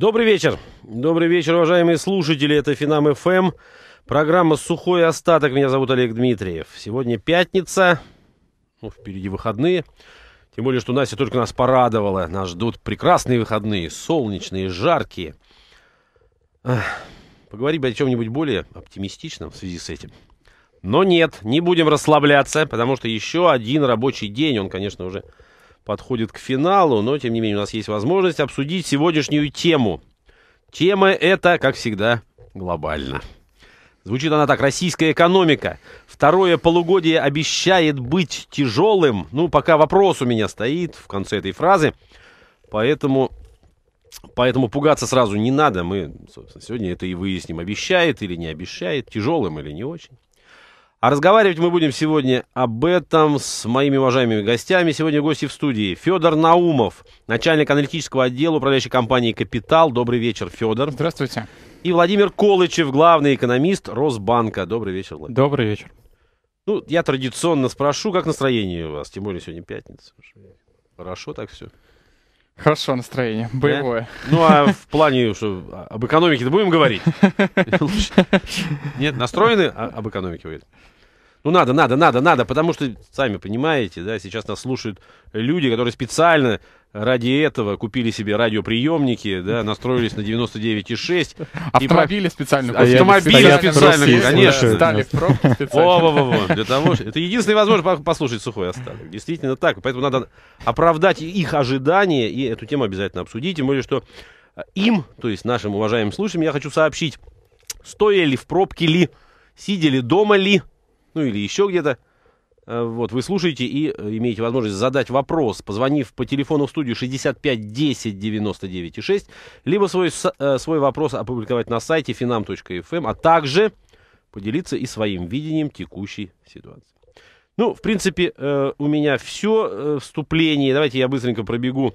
Добрый вечер. Добрый вечер, уважаемые слушатели. Это Финам ФМ. Программа «Сухой остаток». Меня зовут Олег Дмитриев. Сегодня пятница. Ну, впереди выходные. Тем более, что Настя только нас порадовала. Нас ждут прекрасные выходные. Солнечные, жаркие. Ах, поговорим о чем-нибудь более оптимистичном в связи с этим. Но нет, не будем расслабляться, потому что еще один рабочий день, он, конечно, уже подходит к финалу, но, тем не менее, у нас есть возможность обсудить сегодняшнюю тему. Тема эта, как всегда, глобальна. Звучит она так. Российская экономика. Второе полугодие обещает быть тяжелым. Ну, пока вопрос у меня стоит в конце этой фразы. Поэтому, поэтому пугаться сразу не надо. Мы, собственно, сегодня это и выясним, обещает или не обещает, тяжелым или не очень. А разговаривать мы будем сегодня об этом с моими уважаемыми гостями. Сегодня гости в студии. Федор Наумов, начальник аналитического отдела управляющей компании «Капитал». Добрый вечер, Федор. Здравствуйте. И Владимир Колычев, главный экономист Росбанка. Добрый вечер, Владимир. Добрый вечер. Ну, я традиционно спрошу, как настроение у вас? Тем более сегодня пятница. Хорошо так все? Хорошо настроение, боевое. Да? Ну, а в плане, что об экономике-то будем говорить? Нет, настроены а, об экономике вы? Ну, надо, надо, надо, надо, потому что, сами понимаете, да, сейчас нас слушают люди, которые специально ради этого купили себе радиоприемники, да, настроились на 99,6. Автомобили и... специально а купили. Автомобили специально, купили, конечно. Стали в пробке специально. О, во, во, Для того, что... Это единственная возможность послушать сухой остаток. Действительно так. Поэтому надо оправдать их ожидания и эту тему обязательно обсудить. Тем более, что э, им, то есть нашим уважаемым слушателям, я хочу сообщить, стояли в пробке ли, сидели дома ли, ну или еще где-то. Э, вот, вы слушаете и э, имеете возможность задать вопрос, позвонив по телефону в студию 65 10 99 6, либо свой, э, свой вопрос опубликовать на сайте finam.fm, эм, а также поделиться и своим видением текущей ситуации. Ну, в принципе, у меня все вступление. Давайте я быстренько пробегу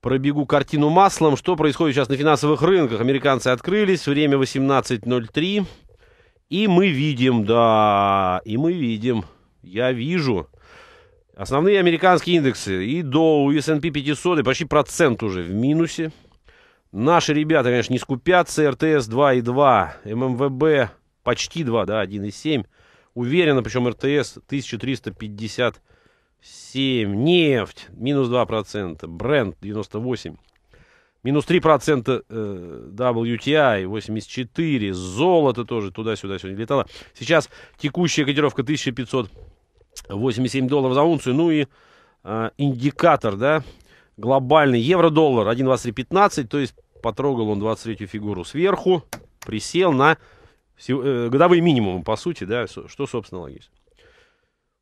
пробегу картину маслом. Что происходит сейчас на финансовых рынках? Американцы открылись, время 18.03. И мы видим, да, и мы видим, я вижу, основные американские индексы, и Dow, и S&P 500, и почти процент уже в минусе. Наши ребята, конечно, не скупятся, РТС 2,2, ММВБ почти 2, да, 1,7. Уверенно, причем РТС 1357. Нефть минус 2%, бренд 98. Минус 3% WTI, 84. Золото тоже туда-сюда сегодня летало. Сейчас текущая котировка 1587 долларов за унцию. Ну и э, индикатор, да, глобальный. Евро-доллар 1.2315, то есть потрогал он 23-ю фигуру сверху, присел на э, годовые минимумы, по сути, да, что, собственно, логично.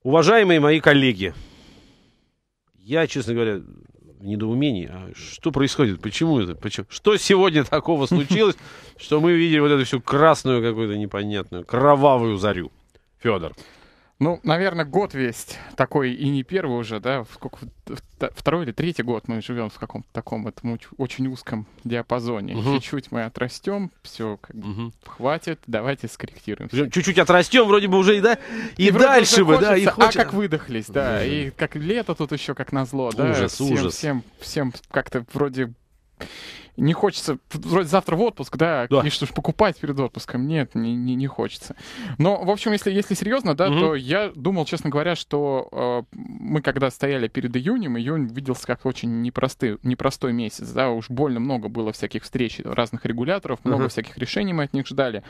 Уважаемые мои коллеги, я, честно говоря, в недоумении, а что происходит, почему это, почему, что сегодня такого случилось, что мы видели вот эту всю красную какую-то непонятную, кровавую зарю. Федор. Ну, наверное, год весь такой, и не первый уже, да, сколько, второй или третий год мы живем в каком-то таком этом очень узком диапазоне. Угу. Чуть-чуть мы отрастем, все, как бы, угу. хватит, давайте скорректируем. Чуть-чуть отрастем, вроде бы уже, и да, и, и дальше бы, да, и хочется. А как выдохлись, да, угу. и как лето тут еще, как назло, да. Ужас, всем, Всем, всем как-то вроде не хочется, вроде завтра в отпуск, да, да. и что ж покупать перед отпуском, нет, не, не, не хочется. Но, в общем, если, если серьезно, да, угу. то я думал, честно говоря, что э, мы когда стояли перед июнем, июнь виделся как очень непростый, непростой месяц, да, уж больно много было всяких встреч разных регуляторов, много угу. всяких решений мы от них ждали.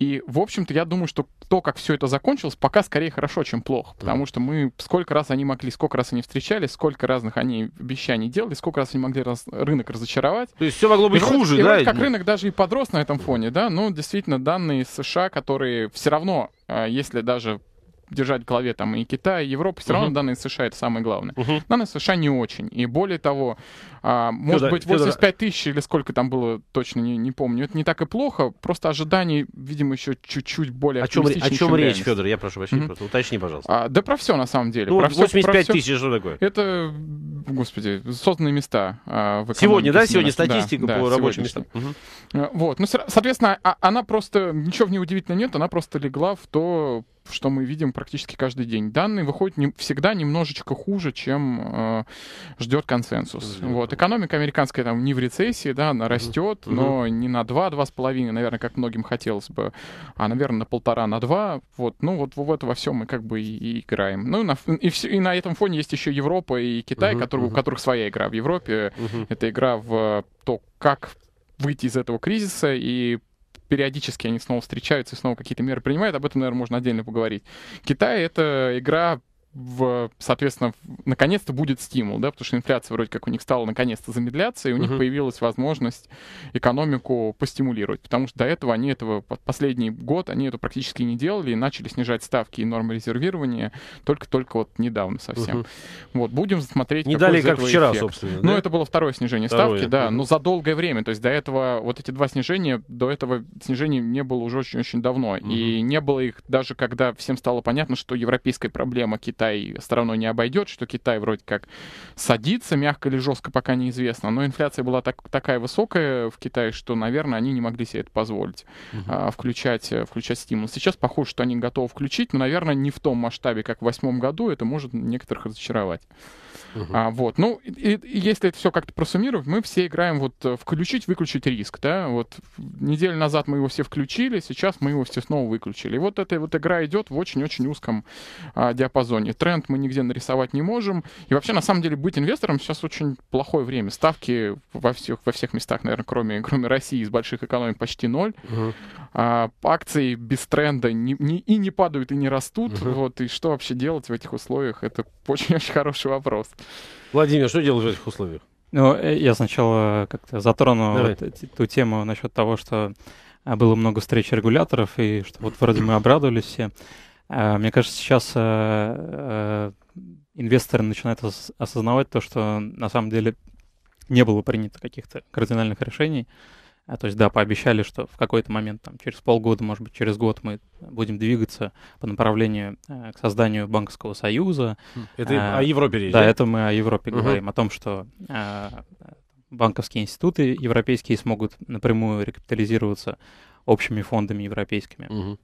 И, в общем-то, я думаю, что то, как все это закончилось, пока скорее хорошо, чем плохо. Потому mm. что мы сколько раз они могли, сколько раз они встречались, сколько разных они обещаний делали, сколько раз они могли раз, рынок разочаровать. То есть все могло быть и хуже, и да? И как рынок даже и подрос на этом фоне, да, но действительно данные США, которые все равно, а, если даже держать в голове там и Китай, и Европа, все uh-huh. данные США это самое главное. Uh-huh. Данные США не очень. И более того, а, может Федор, быть, 85 Федор... тысяч или сколько там было, точно не, не помню. Это не так и плохо, просто ожиданий, видимо, еще чуть-чуть более О чем, о чем, речь, реальность. Федор? Я прошу прощения, mm просто уточни, пожалуйста. А, да про все на самом деле. Ну, про 85 тысяч, что такое? Это, господи, созданные места. А, сегодня, да? Сегодня статистика да, по да, рабочим местам. Угу. Вот. Ну, соответственно, а, она просто, ничего в ней удивительного нет, она просто легла в то, что мы видим практически каждый день. Данные выходят не, всегда немножечко хуже, чем э, ждет консенсус. mm Вот. Экономика американская там не в рецессии, да, она растет, mm но не на 2-2,5, наверное, как многим хотелось бы, а, наверное, на полтора, на 2. Вот. Ну, вот, в вот во всем мы как бы и, и играем. Ну, и на, и, все, и на этом фоне есть еще Европа и Китай, mm-hmm. которые, у которых своя игра в Европе. mm Это игра в э, то, как выйти из этого кризиса и периодически они снова встречаются и снова какие-то меры принимают. Об этом, наверное, можно отдельно поговорить. Китай — это игра в, соответственно, наконец-то будет стимул, да, потому что инфляция вроде как у них стала наконец-то замедляться, и у uh-huh. них появилась возможность экономику постимулировать, потому что до этого они этого, последний год, они это практически не делали и начали снижать ставки и нормы резервирования только-только вот недавно совсем. Uh-huh. Вот, будем смотреть, Не далее как вчера, эффект. собственно. Ну, да? это было второе снижение второе. ставки, да, uh-huh. но за долгое время, то есть до этого, вот эти два снижения, до этого снижения не было уже очень-очень давно, uh-huh. и не было их даже когда всем стало понятно, что европейская проблема Китая Китай стороной не обойдет, что Китай вроде как садится, мягко или жестко пока неизвестно, но инфляция была так, такая высокая в Китае, что, наверное, они не могли себе это позволить, угу. а, включать, э, включать стимул. Сейчас похоже, что они готовы включить, но, наверное, не в том масштабе, как в восьмом году, это может некоторых разочаровать. Угу. А, вот, ну, и, и если это все как-то просуммировать, мы все играем вот э, включить-выключить риск, да, вот неделю назад мы его все включили, сейчас мы его все снова выключили. И вот эта вот игра идет в очень-очень узком а, диапазоне тренд мы нигде нарисовать не можем. И вообще, на самом деле, быть инвестором сейчас очень плохое время. Ставки во всех, во всех местах, наверное, кроме, кроме России, из больших экономик почти ноль. Угу. А, акции без тренда не, не, и не падают, и не растут. Угу. Вот, и что вообще делать в этих условиях? Это очень-очень хороший вопрос. Владимир, что делать в этих условиях? Ну, э, я сначала как-то затрону Давай. вот ту тему насчет того, что а, было много встреч регуляторов, и что вот вроде мы обрадовались все. А, мне кажется, сейчас э, э, инвесторы начинают осознавать то, что на самом деле не было принято каких-то кардинальных решений. А, то есть, да, пообещали, что в какой-то момент, там, через полгода, может быть, через год мы будем двигаться по направлению э, к созданию банковского союза. Хм, это э, о Европе речь? Да, да, это мы о Европе угу. говорим, о том, что э, банковские институты европейские смогут напрямую рекапитализироваться общими фондами европейскими. Угу.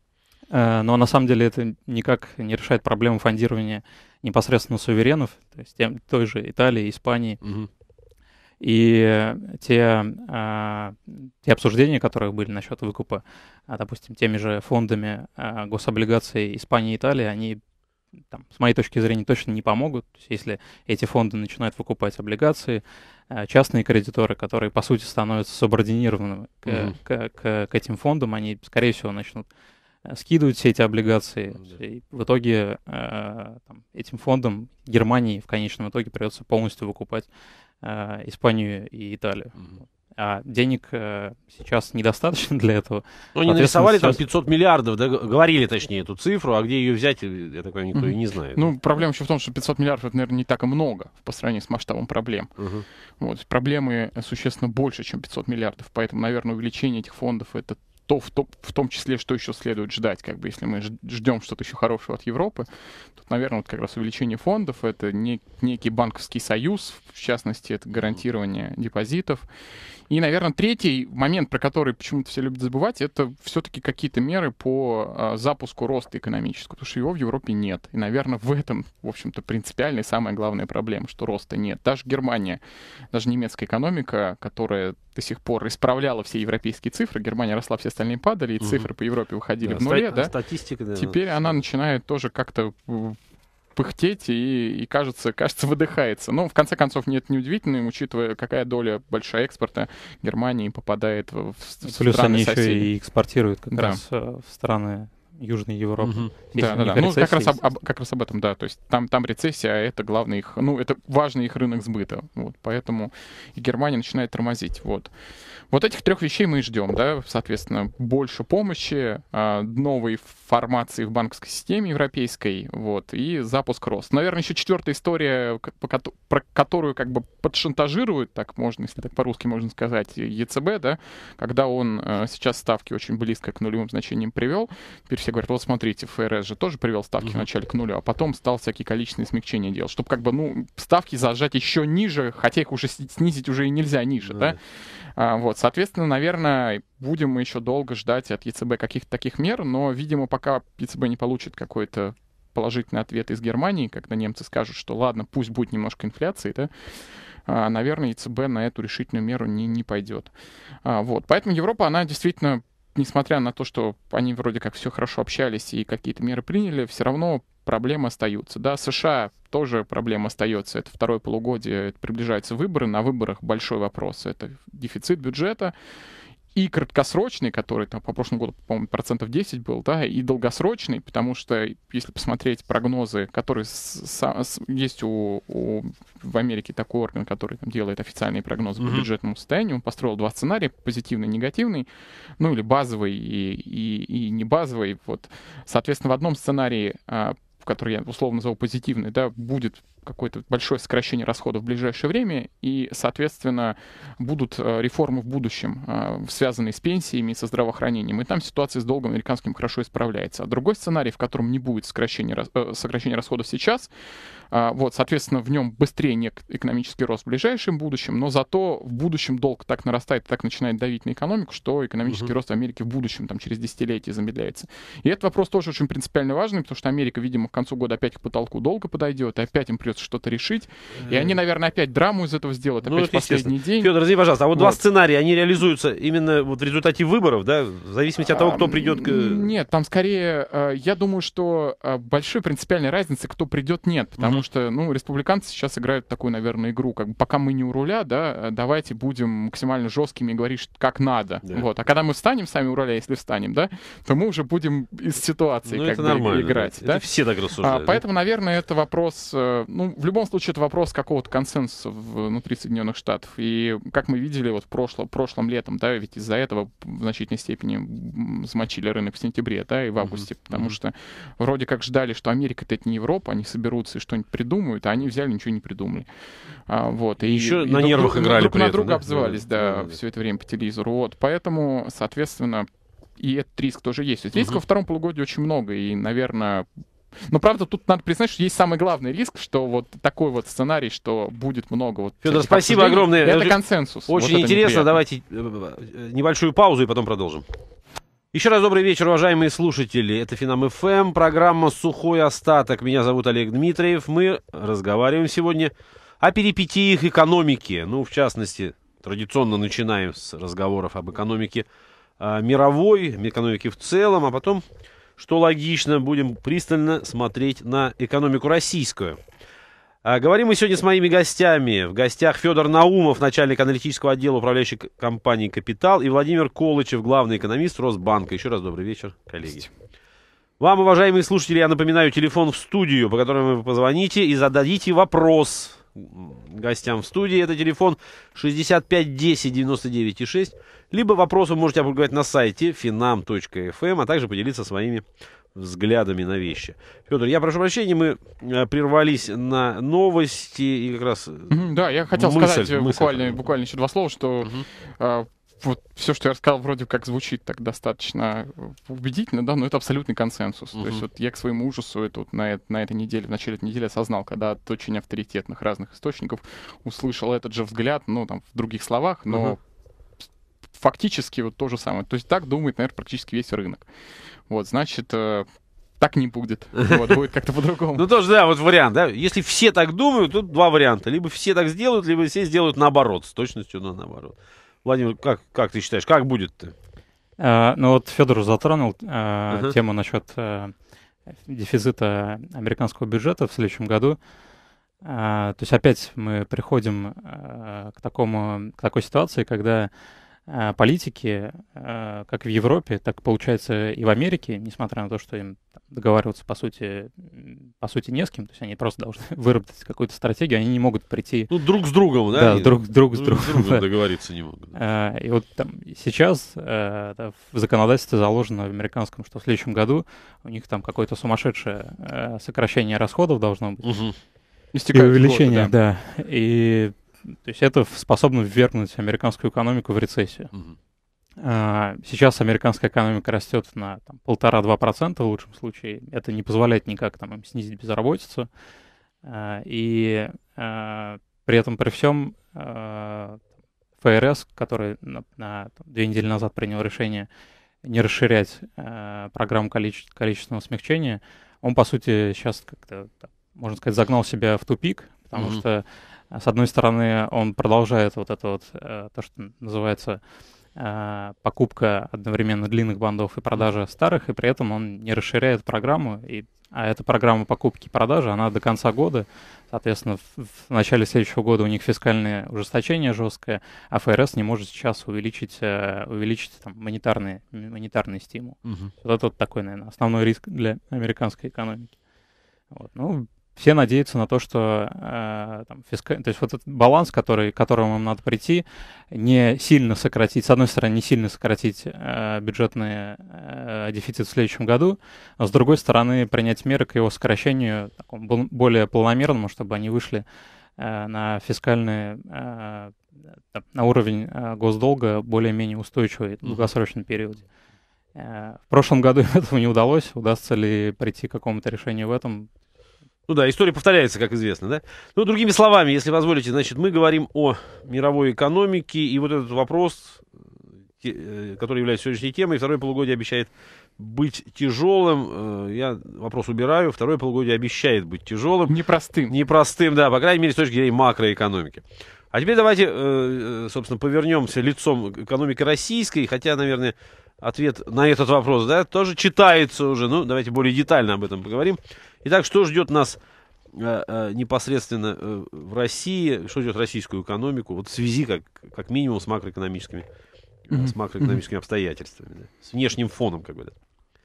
Э, но на самом деле это никак не решает проблему фондирования непосредственно суверенов, то есть тем, той же Италии, Испании. Угу. И те, а, те обсуждения, которые были насчет выкупа, а, допустим, теми же фондами а, гособлигаций Испании и Италии, они там, с моей точки зрения, точно не помогут. То есть, если эти фонды начинают выкупать облигации, частные кредиторы, которые, по сути, становятся субординированными mm-hmm. к, к, к этим фондам, они, скорее всего, начнут Э, скидывают все эти облигации. Ну да. И в итоге э, там, этим фондом Германии в конечном итоге придется полностью выкупать э, Испанию и Италию. Угу. А денег э, сейчас недостаточно для этого. Ну, они нарисовали сейчас... там 500 миллиардов, да, говорили точнее эту цифру, а где ее взять, э, я такой никто mm-hmm. и не знает. Ну, проблема еще в том, что 500 миллиардов это, наверное, не так и много по сравнению с масштабом проблем. Uh-huh. Вот, проблемы существенно больше, чем 500 миллиардов, поэтому, наверное, увеличение этих фондов это то в, то, в том числе, что еще следует ждать, как бы, если мы ждем что-то еще хорошего от Европы, тут, наверное, вот как раз увеличение фондов, это не, некий банковский союз, в частности, это гарантирование депозитов. И, наверное, третий момент, про который почему-то все любят забывать, это все-таки какие-то меры по а, запуску роста экономического, потому что его в Европе нет. И, наверное, в этом, в общем-то, принципиальная самая главная проблема, что роста нет. Даже Германия, даже немецкая экономика, которая до сих пор исправляла все европейские цифры, Германия росла, все остальные падали, и угу. цифры по Европе выходили да, в нуле, ста- да? Статистика, да. Теперь она начинает тоже как-то пыхтеть и, и кажется, кажется, выдыхается. Но, в конце концов, нет, неудивительно, учитывая, какая доля большая экспорта Германии попадает в, в Плюс страны они соседей. еще и экспортируют как да. раз э, в страны Южной Европы. Угу. Да, да, да. Ну, как раз, об, об, как раз об этом, да. То есть там, там рецессия, а это главный их, ну, это важный их рынок сбыта. Вот, поэтому и Германия начинает тормозить. Вот. Вот этих трех вещей мы и ждем, да, соответственно, больше помощи, а, новой формации в банковской системе европейской, вот, и запуск роста. Наверное, еще четвертая история, про которую как бы подшантажируют, так можно, если так по-русски можно сказать, ЕЦБ, да, когда он э, сейчас ставки очень близко к нулевым значениям привел, теперь все все говорят, вот смотрите, ФРС же тоже привел ставки угу. вначале к нулю, а потом стал всякие количественные смягчения делать, чтобы как бы, ну, ставки зажать еще ниже, хотя их уже снизить уже и нельзя ниже, да? да? А, вот, соответственно, наверное, будем мы еще долго ждать от ЕЦБ каких-то таких мер, но, видимо, пока ЕЦБ не получит какой-то положительный ответ из Германии, когда немцы скажут, что ладно, пусть будет немножко инфляции, да, а, наверное, ЕЦБ на эту решительную меру не, не пойдет. А, вот. Поэтому Европа, она действительно несмотря на то, что они вроде как все хорошо общались и какие-то меры приняли, все равно проблемы остаются. Да, США тоже проблема остается. Это второе полугодие, это приближаются выборы. На выборах большой вопрос. Это дефицит бюджета и краткосрочный, который там по прошлому году, по-моему, процентов 10 был, да, и долгосрочный, потому что если посмотреть прогнозы, которые с, с, есть у, у в Америке такой орган, который там делает официальные прогнозы mm-hmm. по бюджетному состоянию, он построил два сценария, позитивный и негативный, ну или базовый и, и, и не базовый. Вот. Соответственно, в одном сценарии а, в которой я условно назову позитивный, да, будет какое-то большое сокращение расходов в ближайшее время, и, соответственно, будут э, реформы в будущем, э, связанные с пенсиями, со здравоохранением, и там ситуация с долгом американским хорошо исправляется. А другой сценарий, в котором не будет сокращения, э, сокращения расходов сейчас, а, вот, соответственно, в нем быстрее не экономический рост в ближайшем будущем, но зато в будущем долг так нарастает, так начинает давить на экономику, что экономический угу. рост в Америке в будущем, там, через десятилетие замедляется. И этот вопрос тоже очень принципиально важный, потому что Америка, видимо, к концу года опять к потолку долго подойдет, и опять им придется что-то решить. И они, э. наверное, опять драму из этого сделают, ну, опять ну, в последний день. Федор, извини, пожалуйста, а вот, вот два сценария, они реализуются именно вот в результате выборов, да, в зависимости от того, кто придет к... Нет, там скорее, э, я думаю, что э, большой принципиальной разницы, кто придет, нет, потому потому что, ну, республиканцы сейчас играют такую, наверное, игру, как бы пока мы не у руля, да, давайте будем максимально жесткими и говорить, как надо. Да. Вот. А когда мы встанем сами у руля, если встанем, да, то мы уже будем из ситуации ну, как это бы нормально, играть. Да? Это все так рассуждают. А, поэтому, наверное, это вопрос, э, ну, в любом случае, это вопрос какого-то консенсуса внутри Соединенных Штатов. И как мы видели вот прошло, прошлым летом, да, ведь из-за этого в значительной степени замочили рынок в сентябре, да, и в августе, mm-hmm. потому что вроде как ждали, что Америка это не Европа, они соберутся и что-нибудь придумают, а они взяли, ничего не придумали. А, вот. И, Еще и на друг, нервах друг, играли друг при на этом, друга да? обзывались, да, да, все это время по телевизору. Вот, поэтому, соответственно, и этот риск тоже есть. То есть риска угу. во втором полугодии очень много, и, наверное, но ну, правда, тут надо признать, что есть самый главный риск, что вот такой вот сценарий, что будет много вот. Федор, спасибо огромное. Это консенсус. Очень вот интересно. Давайте э, э, небольшую паузу и потом продолжим. Еще раз добрый вечер, уважаемые слушатели. Это Финам ФМ, эм, программа «Сухой остаток». Меня зовут Олег Дмитриев. Мы разговариваем сегодня о перипетиях экономики. Ну, в частности, традиционно начинаем с разговоров об экономике э, мировой, экономике в целом, а потом, что логично, будем пристально смотреть на экономику российскую – а, говорим мы сегодня с моими гостями. В гостях Федор Наумов, начальник аналитического отдела управляющей компании «Капитал», и Владимир Колычев, главный экономист Росбанка. Еще раз добрый вечер, коллеги. Вам, уважаемые слушатели, я напоминаю телефон в студию, по которому вы позвоните и зададите вопрос гостям в студии. Это телефон 65 10 99 6. Либо вопрос вы можете опубликовать на сайте finam.fm, эм, а также поделиться своими взглядами на вещи. Федор, я прошу прощения, мы э, прервались на новости и как раз... Э, да, я хотел мысль, сказать э, мысль. Буквально, буквально еще два слова, что угу вот все, что я рассказал, вроде как звучит так достаточно убедительно, да, но это абсолютный консенсус. uh То есть вот я к своему ужасу это вот на, на этой неделе, в начале этой недели осознал, когда от очень авторитетных разных источников услышал этот же взгляд, ну, там, в других словах, но uh фактически вот то же самое. То есть так думает, наверное, практически весь рынок. Вот, значит, э, так не будет. Вот, будет как-то по-другому. Ну, тоже, да, вот вариант, да. Если все так думают, тут два варианта. Либо все так сделают, либо все сделают наоборот, с точностью на наоборот. Владимир, как, как ты считаешь, как будет-то? А, ну, вот Федор затронул а, uh-huh. тему насчет а, дефицита американского бюджета в следующем году. А, то есть опять мы приходим а, к, такому, к такой ситуации, когда Э, политики, э, как в Европе, так получается и в Америке, несмотря на то, что им договариваться по сути, по сути не с кем, то есть они просто должны выработать какую-то стратегию, они не могут прийти... Ну, друг с другом, да? Да, они, друг, друг, с другом. Друг другом да. договориться не могут. Да. Э, и вот там сейчас в законодательстве заложено в американском, что в следующем году у них там какое-то сумасшедшее сокращение расходов должно быть. Угу. И увеличение, года, да. да. И то есть это способно ввергнуть американскую экономику в рецессию. Угу. Сейчас американская экономика растет на там, 1,5-2% в лучшем случае. Это не позволяет никак там, им снизить безработицу. А, и а, при этом при всем ФРС, который на, на там, две недели назад принял решение не расширять программу количе- количественного смягчения, он, по сути, сейчас как-то, можно сказать, загнал себя в тупик, потому mm-hmm. что с одной стороны, он продолжает вот это вот, э, то, что называется э, покупка одновременно длинных бандов и продажа старых, и при этом он не расширяет программу, и, а эта программа покупки и продажи, она до конца года, соответственно, в, в начале следующего года у них фискальное ужесточение жесткое, а ФРС не может сейчас увеличить, э, увеличить там, монетарный, монетарный стимул. Угу. Вот это вот такой, наверное, основной риск для американской экономики. Вот. Ну, все надеются на то, что э, там, фиска... то есть вот этот баланс, который, к которому им надо прийти, не сильно сократить, с одной стороны, не сильно сократить э, бюджетный э, дефицит в следующем году, а с другой стороны, принять меры к его сокращению такому, более планомерному, чтобы они вышли э, на фискальный э, на уровень э, госдолга более-менее устойчивый в долгосрочном периоде. Э, в прошлом году этого не удалось. Удастся ли прийти к какому-то решению в этом, ну да, история повторяется, как известно, да? Ну, другими словами, если позволите, значит, мы говорим о мировой экономике, и вот этот вопрос, э, э, который является сегодняшней темой, второе полугодие обещает быть тяжелым. Э, я вопрос убираю. Второе полугодие обещает быть тяжелым. Непростым. Непростым, да, по крайней мере, с точки зрения макроэкономики. А теперь давайте, собственно, повернемся лицом экономики российской, хотя, наверное, ответ на этот вопрос, да, тоже читается уже. Ну, давайте более детально об этом поговорим. Итак, что ждет нас э, э, непосредственно э, в России, что ждет российскую экономику, вот в связи как, как минимум с макроэкономическими, mm-hmm. с макроэкономическими mm-hmm. обстоятельствами, да, с внешним фоном, как бы. Да.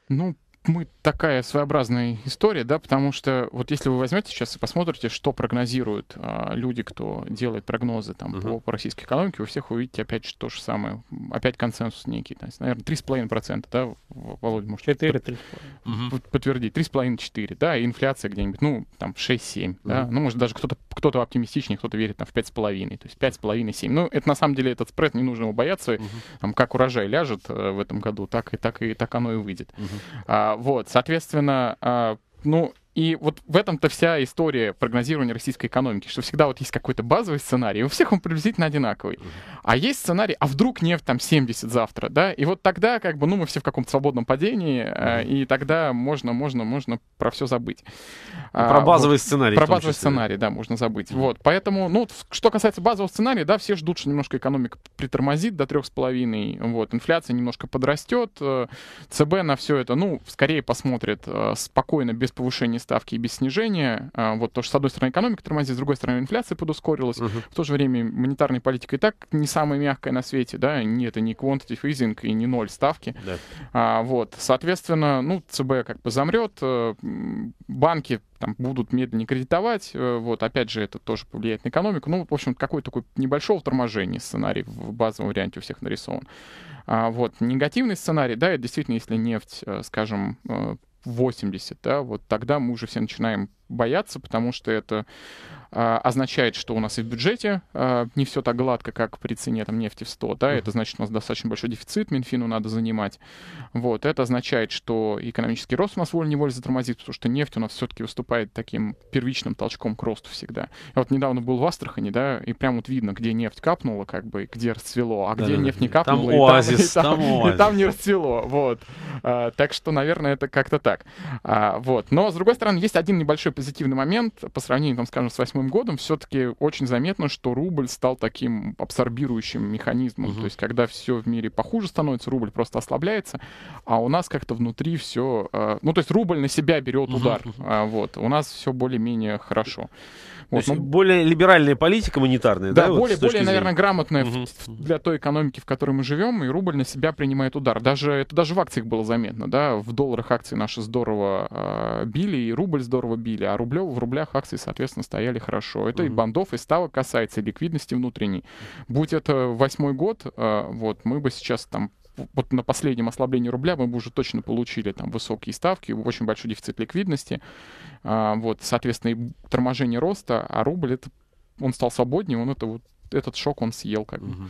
Ну, мы такая своеобразная история, да, потому что вот если вы возьмете сейчас и посмотрите, что прогнозируют а, люди, кто делает прогнозы там uh-huh. по, по российской экономике, вы всех увидите опять же то же самое, опять консенсус некий, то есть, наверное, 3,5%, да, Володя, может, 4, 3, угу. подтвердить. 3,5-4, да, и инфляция где-нибудь, ну, там, 6-7, угу. да, ну, может, даже кто-то кто, -то, оптимистичнее, кто-то верит там в 5,5, то есть 5,5-7. Ну, это на самом деле этот спред, не нужно его бояться, угу. там, как урожай ляжет э, в этом году, так и так, и, так оно и выйдет. Угу. А, вот, соответственно, а, ну, и вот в этом-то вся история прогнозирования российской экономики, что всегда вот есть какой-то базовый сценарий, у всех он приблизительно одинаковый. А есть сценарий, а вдруг нефть там 70 завтра, да, и вот тогда как бы, ну, мы все в каком-то свободном падении, э, и тогда можно, можно, можно про все забыть. Про а, базовый вот, сценарий. Про базовый сценарий, да, можно забыть. Вот, поэтому, ну, что касается базового сценария, да, все ждут, что немножко экономика притормозит до трех с половиной, вот, инфляция немножко подрастет, э, ЦБ на все это, ну, скорее посмотрит э, спокойно, без повышения ставки и без снижения, а, вот то, что с одной стороны экономика тормозит, с другой стороны инфляция подускорилась, uh-huh. в то же время монетарная политика и так не самая мягкая на свете, да, не, это не quantitative easing и не ноль ставки. Yeah. А, вот, соответственно, ну, ЦБ как бы замрет, э, банки там будут медленнее кредитовать, э, вот, опять же, это тоже повлияет на экономику, ну, в общем, какой такой небольшого торможение сценарий в базовом варианте у всех нарисован. А, вот, негативный сценарий, да, это действительно, если нефть, э, скажем, 80, да, вот тогда мы уже все начинаем бояться, потому что это а, означает, что у нас и в бюджете а, не все так гладко, как при цене там, нефти в 100. Да? Это значит, у нас достаточно большой дефицит, Минфину надо занимать. Вот. Это означает, что экономический рост у нас волей-неволей затормозит, потому что нефть у нас все-таки выступает таким первичным толчком к росту всегда. Я вот недавно был в Астрахани, да, и прям вот видно, где нефть капнула, как бы, где расцвело, а где да, нефть не капнула, там и, оазис, там, там, там, оазис. и там не расцвело. Вот. А, так что, наверное, это как-то так. А, вот. Но, с другой стороны, есть один небольшой позитивный момент по сравнению, там, скажем, с восьмым годом, все-таки очень заметно, что рубль стал таким абсорбирующим механизмом. Угу. То есть, когда все в мире похуже становится, рубль просто ослабляется, а у нас как-то внутри все... Э, ну, то есть рубль на себя берет удар. Угу. Вот. У нас все более-менее хорошо. Вот, ну, более либеральная политика монетарная, да? Да, вот, более, более наверное, грамотная угу. в, для той экономики, в которой мы живем, и рубль на себя принимает удар. Даже это даже в акциях было заметно, да, в долларах акции наши здорово э, били, и рубль здорово били, а рублев, в рублях акции, соответственно, стояли хорошо. Это угу. и бандов, и ставок касается, и ликвидности внутренней. Будь это восьмой год, э, вот, мы бы сейчас там вот на последнем ослаблении рубля мы бы уже точно получили там высокие ставки, очень большой дефицит ликвидности, а, вот, соответственно, и торможение роста, а рубль это, он стал свободнее, он это вот, этот шок он съел как бы.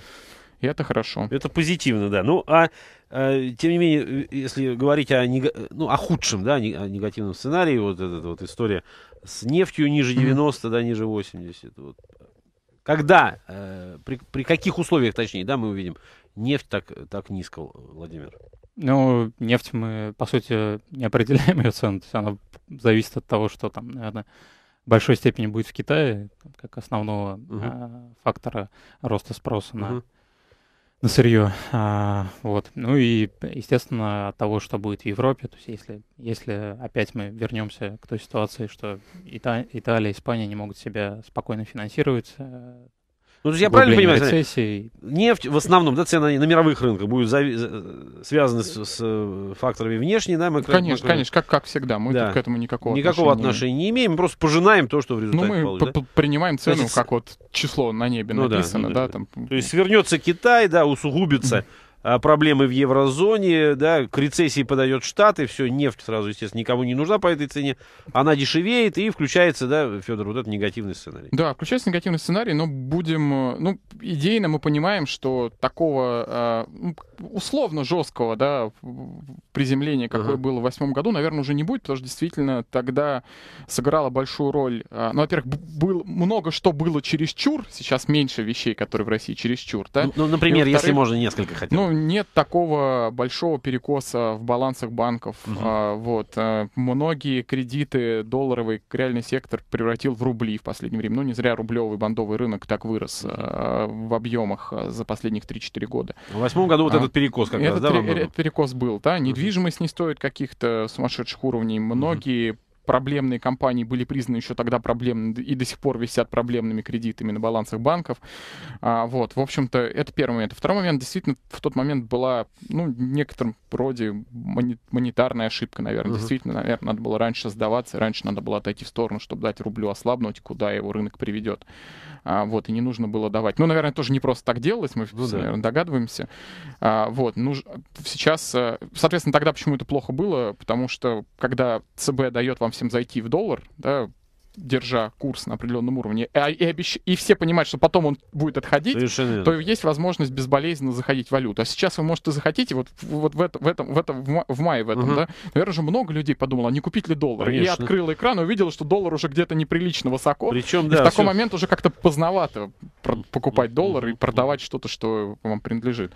И это хорошо. Это позитивно, да. Ну, а, а тем не менее, э, если говорить о, нег... ну, о худшем, да, о негативном сценарии, вот эта вот история с нефтью ниже 90, mm-hmm. да, ниже 80, вот, когда, э, при, при каких условиях, точнее, да, мы увидим нефть так, так низко, Владимир? Ну, нефть мы, по сути, не определяем ее цену. То есть она зависит от того, что там, наверное, в большой степени будет в Китае, как основного угу. а, фактора роста спроса на, угу. на сырье. А, вот. Ну и, естественно, от того, что будет в Европе. То есть если, если опять мы вернемся к той ситуации, что Ита Италия Испания не могут себя спокойно финансировать, э, ну, то есть я правильно понимаю, рецессии. нефть в основном, да, цены на мировых рынках будут зави- э, связаны с, с э, факторами внешней, да, макро- Конечно, макро- конечно, как, как всегда, мы да. к этому никакого, никакого отношения не имеем, мы просто пожинаем то, что в результате Ну, мы получ, да? принимаем цену, Значит, как вот число на небе ну, написано, да, ну, да, да, там. То есть свернется Китай, да, усугубится а, проблемы в еврозоне, да, к рецессии подает Штаты, все, нефть сразу, естественно, никому не нужна по этой цене, она дешевеет и включается, да, Федор, вот этот негативный сценарий. Да, включается негативный сценарий, но будем, э, ну, идейно мы понимаем, что такого а, условно жесткого, да, приземления, какое ага. было в восьмом году, наверное, уже не будет, потому что действительно тогда сыграла большую роль, а, ну, во-первых, был, много что было чересчур, сейчас меньше вещей, которые в России чересчур, да. Ну, ну например, если можно несколько хотя бы. Ну, нет такого большого перекоса в балансах банков. Угу. А, вот. А, многие кредиты долларовый реальный сектор превратил в рубли в последнее время. Ну, не зря рублевый бандовый рынок так вырос угу. а, в объемах э, за последних 3-4 года. В восьмом году вот а, этот перекос как этот раз, да? Этот перекос был, да. Недвижимость не стоит каких-то сумасшедших уровней. Многие угу проблемные компании были признаны еще тогда проблемными и до сих пор висят проблемными кредитами на балансах банков. А, вот, в общем-то, это первый момент. Второй момент, действительно, в тот момент была, ну, в некотором роде монетарная ошибка, наверное. Uh-huh. Действительно, наверное, надо было раньше сдаваться, раньше надо было отойти в сторону, чтобы дать рублю ослабнуть, куда его рынок приведет. А, вот, и не нужно было давать. Ну, наверное, тоже не просто так делалось, мы, ну, да. наверное, догадываемся. А, вот, ну, сейчас, э, соответственно, тогда почему это плохо было, потому что когда ЦБ дает вам совсем зайти в доллар, да, держа курс на определенном уровне, и, а, и, обещ... и все понимают, что потом он будет отходить, Совершенно то есть возможность безболезненно заходить в валюту. А сейчас вы, можете захотите, вот, вот в, это, в, этом, в, этом, в мае в этом, угу. да, наверное, же много людей подумало, а не купить ли доллар? Конечно. И я открыл экран и увидел, что доллар уже где-то неприлично высоко. Причем, да, в такой все... момент уже как-то поздновато покупать доллар и продавать что-то, что вам принадлежит.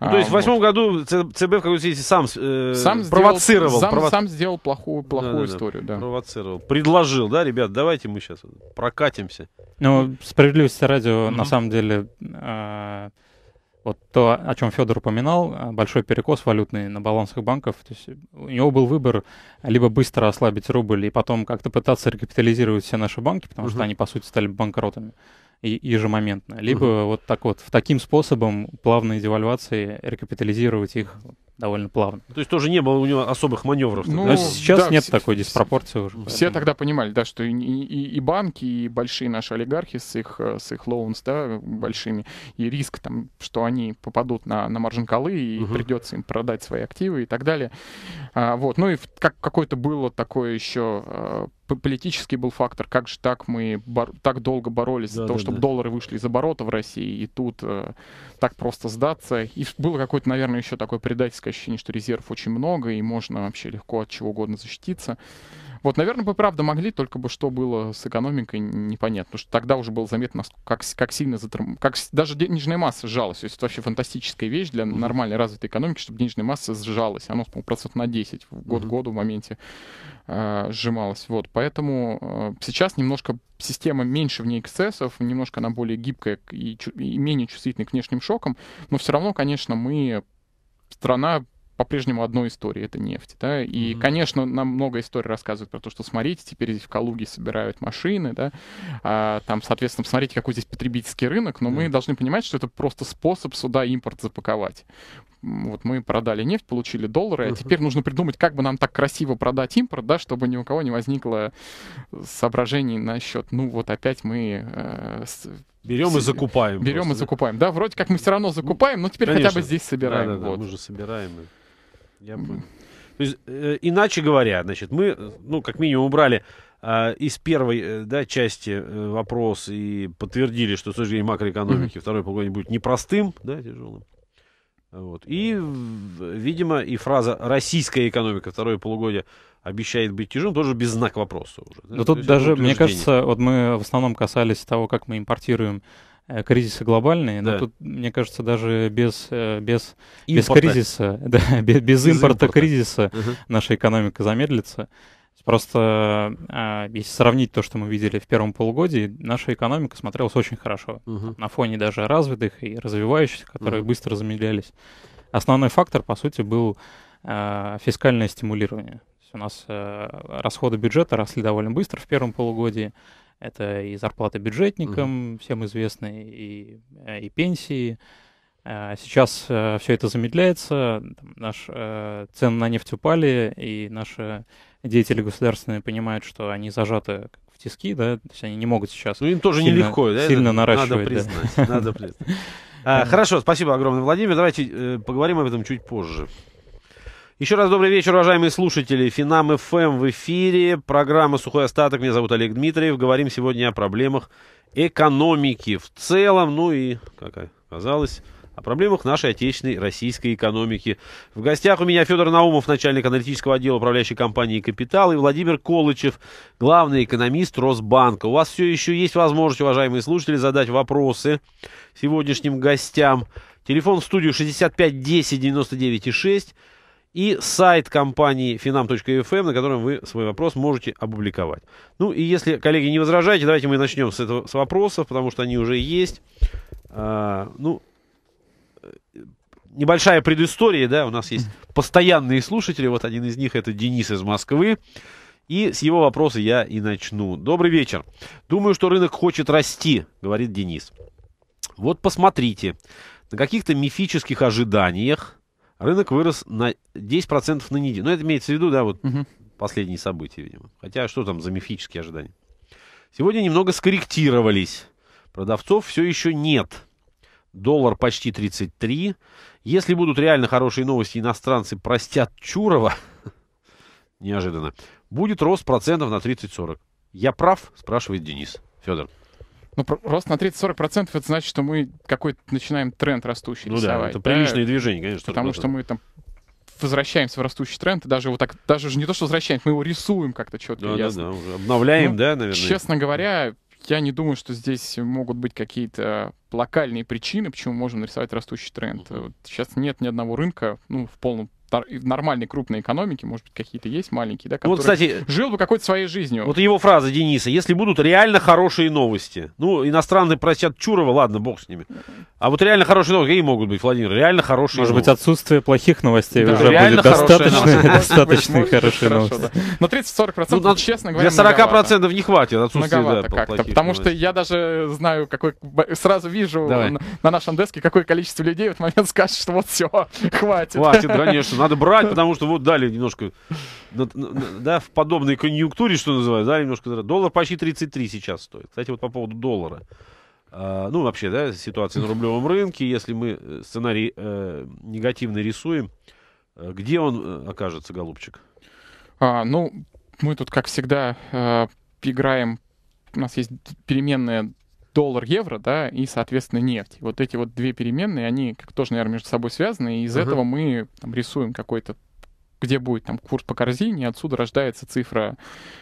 Ну, то есть а, в восьмом вот. году ЦБ в какой-то сам, э, сам провоцировал. Сделал, сам, прово... сам сделал плохую, плохую да, да, историю. Да. Провоцировал. Предложил, да, ребят? говорят, давайте мы сейчас прокатимся. Ну, справедливости ради, mm-hmm. на самом деле, э, вот то, о чем Федор упоминал, э, большой перекос валютный на балансах банков, то есть у него был выбор либо быстро ослабить рубль и потом как-то пытаться рекапитализировать все наши банки, потому mm-hmm. что они, по сути, стали банкротами и ежемоментно, либо угу. вот так вот, в таким способом плавной девальвации рекапитализировать их довольно плавно. То есть тоже не было у него особых маневров. Ну, тогда. сейчас да, нет все, такой диспропорции уже. Все тогда понимали, да, что и, и, и банки, и большие наши олигархи с их, с их лоунс, да, большими, и риск там, что они попадут на, на маржинколы, и угу. придется им продать свои активы и так далее. А, вот, ну и как, какое-то было такое еще а, политический был фактор, как же так мы бор- так долго боролись да, за то, да, чтобы да. доллары вышли из оборота в России, и тут э, так просто сдаться. И было какое-то, наверное, еще такое предательское ощущение, что резерв очень много, и можно вообще легко от чего угодно защититься. Вот, наверное, бы правда могли, только бы что было с экономикой, непонятно. Потому что тогда уже было заметно, как, как сильно затром... как даже денежная масса сжалась. То есть это вообще фантастическая вещь для нормальной развитой экономики, чтобы денежная масса сжалась. Оно, по процент на 10 в год-году в моменте э, сжималась. Вот, поэтому э, сейчас немножко система меньше в ней эксцессов, немножко она более гибкая и, и менее чувствительна к внешним шокам, но все равно, конечно, мы страна по-прежнему одной истории, это нефть. Да? И, mm-hmm. конечно, нам много историй рассказывают про то, что смотрите, теперь здесь в Калуге собирают машины, да, а, там, соответственно, смотрите, какой здесь потребительский рынок, но mm-hmm. мы должны понимать, что это просто способ сюда импорт запаковать вот мы продали нефть, получили доллары, а теперь нужно придумать, как бы нам так красиво продать импорт, да, чтобы ни у кого не возникло соображений насчет, ну вот опять мы... Э, с, берем с, и закупаем. Берем просто, и да? закупаем, да, вроде как мы все равно закупаем, но теперь Конечно. хотя бы здесь собираем. Да, да, вот. да, мы же собираем. Я понял. То есть, э, иначе говоря, значит, мы, ну, как минимум, убрали э, из первой э, да, части э, вопрос и подтвердили, что с точки зрения макроэкономики mm-hmm. второй полгодие будет непростым, да, тяжелым. Вот. И, видимо, и фраза «российская экономика второе полугодие обещает быть тяжелым» тоже без знак вопроса уже. Но да, тут даже, мне кажется, вот мы в основном касались того, как мы импортируем э, кризисы глобальные, но да. тут, мне кажется, даже без, э, без, без кризиса, да, без, без, без импорта, импорта кризиса угу. наша экономика замедлится. Просто э, если сравнить то, что мы видели в первом полугодии, наша экономика смотрелась очень хорошо. Угу. На фоне даже развитых и развивающихся, которые угу. быстро замедлялись. Основной фактор, по сути, был э, фискальное стимулирование. у нас э, расходы бюджета росли довольно быстро в первом полугодии. Это и зарплаты бюджетникам, угу. всем известные, и, и пенсии. Сейчас все это замедляется, наш, цены на нефть упали, и наши деятели государственные понимают, что они зажаты в тиски, да, то есть они не могут сейчас. Ну, им тоже нелегко, да? Сильно это наращивать. Надо признать, да. надо признать. А, хорошо, спасибо огромное, Владимир. Давайте э, поговорим об этом чуть позже. Еще раз добрый вечер, уважаемые слушатели. Финам ФМ эм в эфире. Программа «Сухой остаток». Меня зовут Олег Дмитриев. Говорим сегодня о проблемах экономики в целом. Ну и, как оказалось, о проблемах нашей отечественной российской экономики. В гостях у меня Федор Наумов, начальник аналитического отдела управляющей компании «Капитал», и Владимир Колычев, главный экономист Росбанка. У вас все еще есть возможность, уважаемые слушатели, задать вопросы сегодняшним гостям. Телефон в студию 65 10 99 6 и сайт компании finam.fm, эм», на котором вы свой вопрос можете опубликовать. Ну и если, коллеги, не возражаете, давайте мы начнем с, этого, с вопросов, потому что они уже есть. А, ну, небольшая предыстория, да, у нас есть постоянные слушатели, вот один из них это Денис из Москвы, и с его вопроса я и начну. Добрый вечер. Думаю, что рынок хочет расти, говорит Денис. Вот посмотрите, на каких-то мифических ожиданиях рынок вырос на 10% на неделю. Ну, это имеется в виду, да, вот угу. последние события, видимо. Хотя что там за мифические ожидания? Сегодня немного скорректировались. Продавцов все еще нет доллар почти 33. Если будут реально хорошие новости, иностранцы простят Чурова, неожиданно, будет рост процентов на 30-40. Я прав? Спрашивает Денис. Федор. Ну, рост на 30-40% это значит, что мы какой-то начинаем тренд растущий ну рисовать. Да, это приличное да? движение, конечно. Потому что мы там возвращаемся в растущий тренд, и даже вот так, даже не то, что возвращаемся, мы его рисуем как-то четко. Да, ясно. да, да, уже обновляем, ну, да, наверное. Честно говоря, я не думаю, что здесь могут быть какие-то локальные причины, почему можно нарисовать растущий тренд. Вот сейчас нет ни одного рынка, ну, в полном нормальной крупной экономики, может быть, какие-то есть маленькие, да, вот, кстати, жил бы какой-то своей жизнью. Вот его фраза Дениса, если будут реально хорошие новости. Ну, иностранные просят Чурова, ладно, бог с ними. А вот реально хорошие новости, какие могут быть, Владимир? Реально хорошие Может новости. быть, отсутствие плохих новостей да. уже будет достаточно, достаточно хорошие новости. Но 30-40%, ну, честно говоря, Для 40% не хватит отсутствия как-то, потому что я даже знаю, какой, сразу вижу на нашем деске, какое количество людей в этот момент скажет, что вот все, хватит. Хватит, конечно, надо брать, потому что вот дали немножко, да, в подобной конъюнктуре, что называется, дали немножко. Доллар почти 33 сейчас стоит. Кстати, вот по поводу доллара. А, ну, вообще, да, ситуация на рублевом рынке, если мы э, сценарий э, негативный рисуем, э, где он окажется, голубчик? А, ну, мы тут, как всегда, играем. У нас есть переменная доллар-евро, да, и, соответственно, нефть. Вот эти вот две переменные, они как тоже, наверное, между собой связаны, и из uh-huh. этого мы там, рисуем какой-то где будет там курс по корзине, отсюда рождается цифра,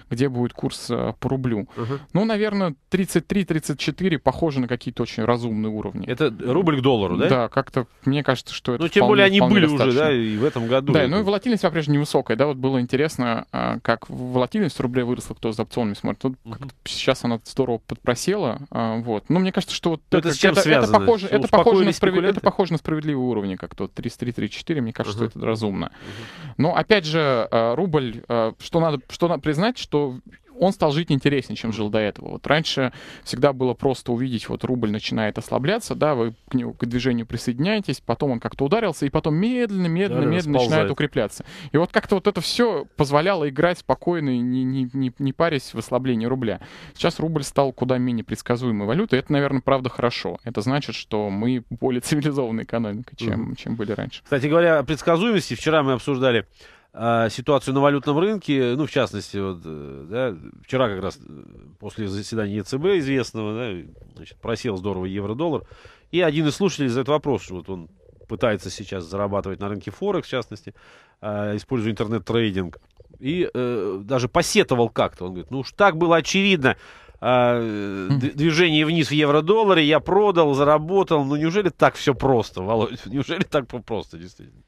где будет курс э, по рублю. Угу. Ну, наверное, 33-34 похоже на какие-то очень разумные уровни. Это рубль к доллару, да? Да, как-то мне кажется, что ну, это Ну, тем вполне, более они были достаточно. уже, да, и в этом году. Да, это... ну и волатильность по-прежнему невысокая, да, вот было интересно, а, как волатильность рубля выросла, кто за опционами смотрит. Тут угу. сейчас она здорово подпросела, а, вот. но ну, мне кажется, что вот это, это, с чем это, связано? это похоже, это похоже, на справед... это похоже на справедливые уровни как-то. 33-34, мне кажется, угу. что это разумно. Угу. Но ну, опять же, э, рубль, э, что надо, что надо признать, что он стал жить интереснее, чем жил до этого. Вот раньше всегда было просто увидеть, вот рубль начинает ослабляться, да, вы к, нему, к движению присоединяетесь, потом он как-то ударился, и потом медленно, медленно, да, медленно начинает укрепляться. И вот как-то вот это все позволяло играть спокойно и не, не, не, не парясь в ослаблении рубля. Сейчас рубль стал куда менее предсказуемой валютой, это, наверное, правда хорошо. Это значит, что мы более цивилизованная экономика, чем, mm. чем были раньше. Кстати говоря, о предсказуемости вчера мы обсуждали а, ситуацию на валютном рынке, ну, в частности, вот, э, да, вчера как раз э, после заседания ЕЦБ известного, да, значит, просел здорово евро-доллар, и один из слушателей задает вопрос, вот он пытается сейчас зарабатывать на рынке Форекс, в частности, а, используя интернет-трейдинг, и э, даже посетовал как-то, он говорит, ну уж так было очевидно, а, э, движение вниз в евро-долларе, я продал, заработал, ну неужели так все просто, Володь, неужели так просто, действительно?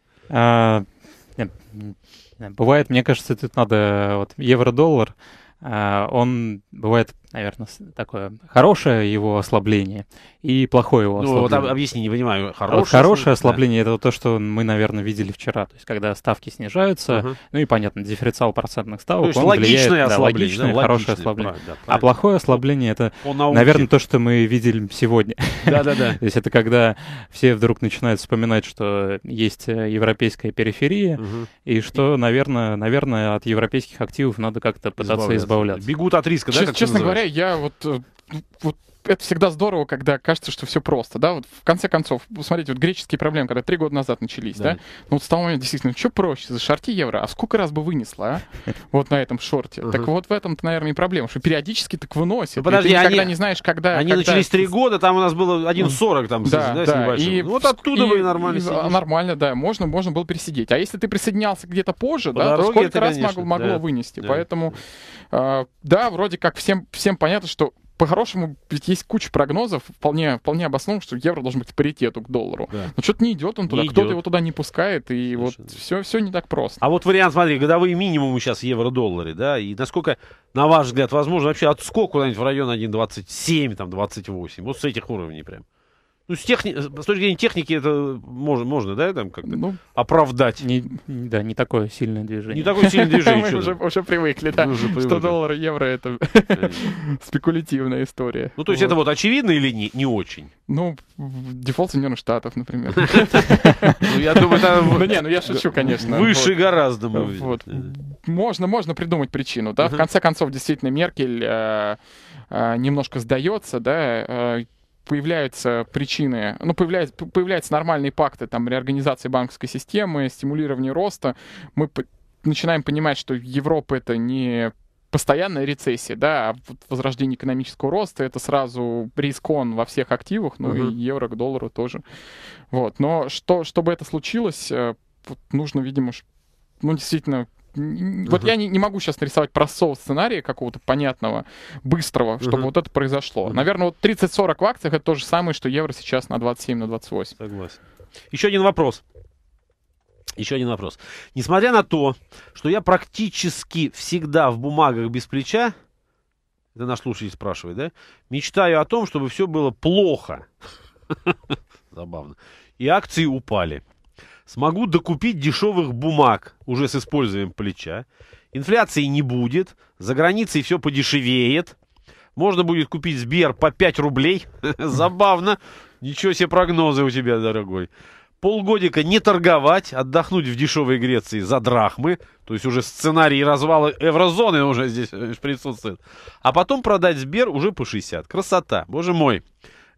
Бывает, мне кажется, тут надо вот евро-доллар, а, он бывает наверное, такое хорошее его ослабление и плохое его ослабление. Ну, вот объясни, не понимаю, хорошее. Вот хорошее ослабление да. это то, что мы, наверное, видели вчера. То есть, когда ставки снижаются, угу. ну и понятно, дифференциал процентных ставок. То есть, он логичное влияет, ослабление. Да, логичное, логичное, хорошее ослабление. Правда, да, а плохое ослабление это, наверное, то, что мы видели сегодня. Да, да, да. то есть, это когда все вдруг начинают вспоминать, что есть э, европейская периферия, угу. и что, наверное, наверное, от европейских активов надо как-то пытаться избавляться. избавляться. Бегут от риска, да? Честно говоря, я вот, э, вот это всегда здорово, когда кажется, что все просто, да, вот в конце концов, посмотрите, вот греческие проблемы, когда три года назад начались, да, да? ну вот с того момента действительно, что проще, за шорти евро, а сколько раз бы вынесла, а? вот на этом шорте, так вот в этом-то, наверное, и проблема, что периодически так выносит, ну, подожди, ты никогда не знаешь, когда... Они начались три года, там у нас было 1,40 там, да, да, и ну, вот оттуда вы нормально Нормально, да, можно, можно было пересидеть, а если ты присоединялся где-то позже, да, то сколько раз могло вынести, поэтому, а, да, вроде как всем всем понятно, что по-хорошему, ведь есть куча прогнозов, вполне, вполне обоснованных, что евро должен быть в паритету к доллару. Да. Но что-то не идет он туда, кто-то его туда не пускает, и Совершенно. вот все, все не так просто. А вот вариант, смотри, годовые минимумы сейчас евро доллары да, и насколько, на ваш взгляд, возможно вообще отскок куда-нибудь в район 1,27, там, 28, вот с этих уровней прям. Ну, с, техни... с точки зрения техники это можно, можно да, там как-то ну, оправдать. Не, да, не такое сильное движение. Не такое сильное движение. Мы уже, уже привыкли, да. Уже привыкли. 100 долларов, евро — это спекулятивная история. Ну, то есть вот. это вот очевидно или не, не очень? Ну, дефолт Соединенных Штатов, например. Ну, я думаю, там... Ну, не, ну я шучу, конечно. Выше гораздо. Можно, можно придумать причину, да. В конце концов, действительно, Меркель э, э, немножко сдается, да, э, появляются причины, ну, появляются, появляются нормальные пакты там реорганизации банковской системы, стимулирования роста, мы начинаем понимать, что Европа это не постоянная рецессия, да, а возрождение экономического роста это сразу риск он во всех активах, ну uh-huh. и евро к доллару тоже. Вот. Но что, чтобы это случилось, э, нужно, видимо, ну, действительно, вот я не, не могу сейчас нарисовать простого сценария какого-то понятного, быстрого, чтобы вот это произошло. Наверное, вот 30-40 в акциях это то же самое, что евро сейчас на 27, на 28. Согласен. Еще один вопрос. Еще один вопрос. Несмотря на то, что я практически всегда в бумагах без плеча, это наш слушатель спрашивает, да? Мечтаю о том, чтобы все было плохо. Забавно. И акции упали смогу докупить дешевых бумаг уже с использованием плеча. Инфляции не будет, за границей все подешевеет. Можно будет купить Сбер по 5 рублей. Забавно. Ничего себе прогнозы у тебя, дорогой. Полгодика не торговать, отдохнуть в дешевой Греции за драхмы. То есть уже сценарий развала еврозоны уже здесь э, присутствует. А потом продать Сбер уже по 60. Красота. Боже мой.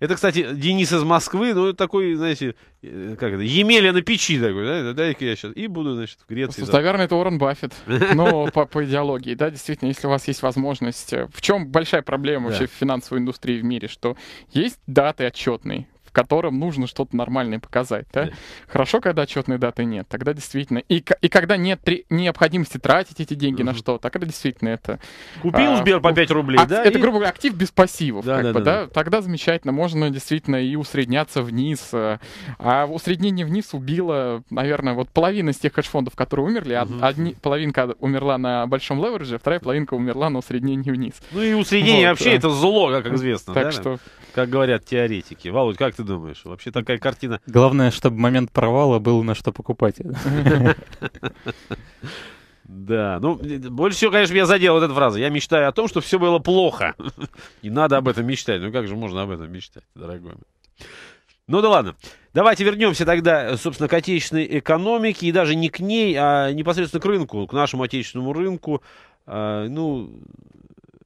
Это, кстати, Денис из Москвы, ну, такой, знаете, э, как это, Емеля на печи такой, да, дай-ка я сейчас, и буду, значит, в Греции. Пустогарный это Уоррен Баффет, но по, по идеологии, да, действительно, если у вас есть возможность, э, в чем большая проблема вообще в финансовой индустрии в мире, что есть даты отчетные, которым нужно что-то нормальное показать. Да? Да. Хорошо, когда отчетной даты нет, тогда действительно. И, и когда нет три, необходимости тратить эти деньги угу. на что, тогда действительно это... Купил а, Сбер по 5 ну, рублей, ак- да? Это, и... грубо говоря, актив без пассивов. Да, как да, бы, да, да. Тогда замечательно, можно действительно и усредняться вниз. Э, а усреднение вниз убило, наверное, вот половина из тех хедж-фондов, которые умерли. Угу. Одни, половинка умерла на большом леверидже, вторая половинка умерла на усреднении вниз. Ну и усреднение вот. вообще э. это зло, как известно. Так да? что... Как говорят теоретики. Володь, как ты думаешь? Вообще такая картина... Главное, чтобы момент провала был на что покупать. Да, ну, больше всего, конечно, я задел вот эту фразу. Я мечтаю о том, что все было плохо. И надо об этом мечтать. Ну, как же можно об этом мечтать, дорогой мой? Ну да ладно. Давайте вернемся тогда, собственно, к отечественной экономике. И даже не к ней, а непосредственно к рынку, к нашему отечественному рынку. А, ну,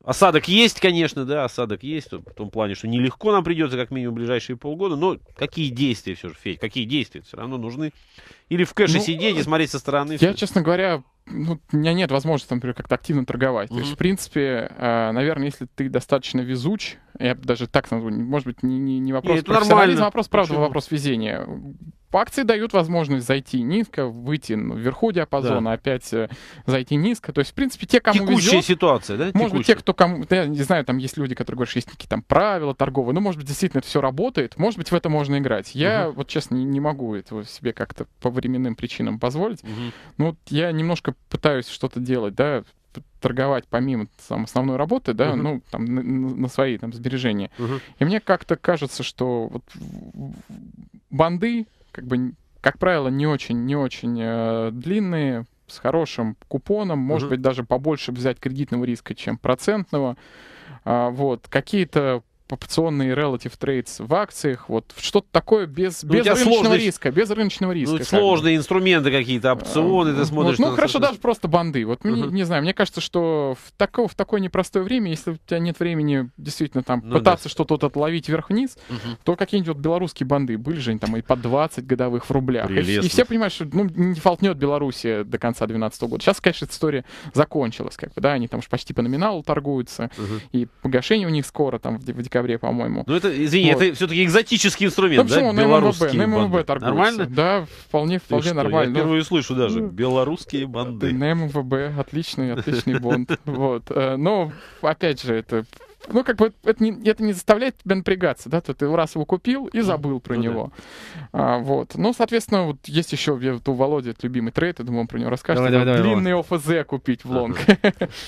Осадок есть, конечно, да, осадок есть, в том плане, что нелегко нам придется, как минимум, ближайшие полгода, но какие действия все же, Федь, какие действия все равно нужны? Или в кэше ну, сидеть и смотреть со стороны? Я, все. честно говоря, ну, у меня нет возможности, например, как-то активно торговать. Mm-hmm. То есть, в принципе, э, наверное, если ты достаточно везуч, я даже так назову. Может быть, не, не, не вопрос Нет, профессионализма, а вопрос, правда, Почему? вопрос везения. Акции дают возможность зайти низко, выйти ну, вверху диапазона, да. опять э, зайти низко. То есть, в принципе, те, кому Текущая везет, ситуация, да? Может быть, те, кто кому... Я не знаю, там есть люди, которые говорят, что есть какие-то там правила торговые. Ну, может быть, действительно это все работает. Может быть, в это можно играть. Я, угу. вот честно, не, не могу этого себе как-то по временным причинам позволить. Угу. Ну, вот я немножко пытаюсь что-то делать, да, торговать помимо там, основной работы, да, uh-huh. ну, там, на, на свои там сбережения. Uh-huh. И мне как-то кажется, что вот банды, как бы, как правило, не очень, не очень э, длинные, с хорошим купоном, может uh-huh. быть, даже побольше взять кредитного риска, чем процентного. А, вот, какие-то опционные relative trades в акциях, вот что-то такое без, ну, без рыночного сложный, риска, без рыночного ну, риска. Ну, сложные как инструменты какие-то, опционы, а, ты э, смотришь. Вот, ну, хорошо, даже просто банды. Вот, uh-huh. не, не знаю, мне кажется, что в, тако, в такое непростое время, если у тебя нет времени действительно там ну, пытаться да. что-то отловить вверх-вниз, uh-huh. то какие-нибудь вот белорусские банды были же они там и по 20 годовых в рублях. И, и все понимают, что ну, не фолтнет Белоруссия до конца 2012 года. Сейчас, конечно, эта история закончилась, как бы, да, они там уж почти по номиналу торгуются, uh-huh. и погашение у них скоро, там, в декабре декабре, по-моему. Ну, это, извини, вот. это все-таки экзотический инструмент, ну, да? Почему? Да? Белорусские на ММБ, банды. На ММБ Нормально? Да, вполне, вполне что? нормально. Я впервые слышу даже. Ну, белорусские банды. На МВБ, отличный, отличный бонд. Вот. Э, но, опять же, это ну, как бы это не, это не заставляет тебя напрягаться, да, то ты раз его купил и забыл про ну, него. Да. А, вот. Ну, соответственно, вот есть еще, я, вот у Володи это любимый трейд, я думаю, он про него расскажет. Давай, типа, давай, давай, длинный вот. ОФЗ купить в лонг.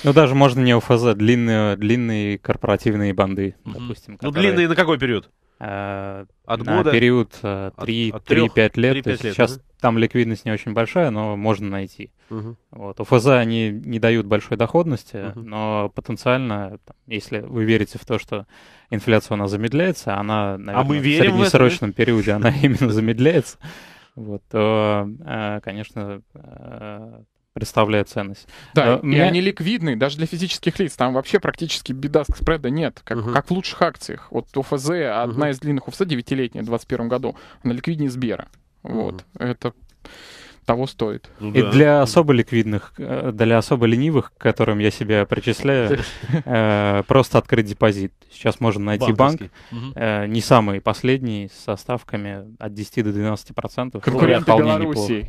Ну, даже можно не ОФЗ, длинные, длинные корпоративные банды, допустим. Ну, длинные на какой период? Э, от на года... период 3-5 э, лет. лет. Сейчас угу. там ликвидность не очень большая, но можно найти. Угу. Вот. УФЗ они не дают большой доходности, угу. но потенциально, там, если вы верите в то, что инфляция у нас замедляется, она, наверное, а мы верим в среднесрочном в это? периоде она именно замедляется, вот, то, э, конечно, представляет ценность. Да, Но э, и меня... они ликвидны даже для физических лиц. Там вообще практически беда спреда нет, как, угу. как в лучших акциях. Вот ОФЗ, одна угу. из длинных ОФЗ, девятилетняя, летняя в 2021 году, она ликвиднее Сбера. Вот, это того стоит. Ну, и да. для особо ликвидных, э, для особо ленивых, к которым я себя причисляю, э, просто открыть депозит. Сейчас можно найти банк, не самый последний, со ставками от 10 до 12 процентов. Конкуренты Белоруссии.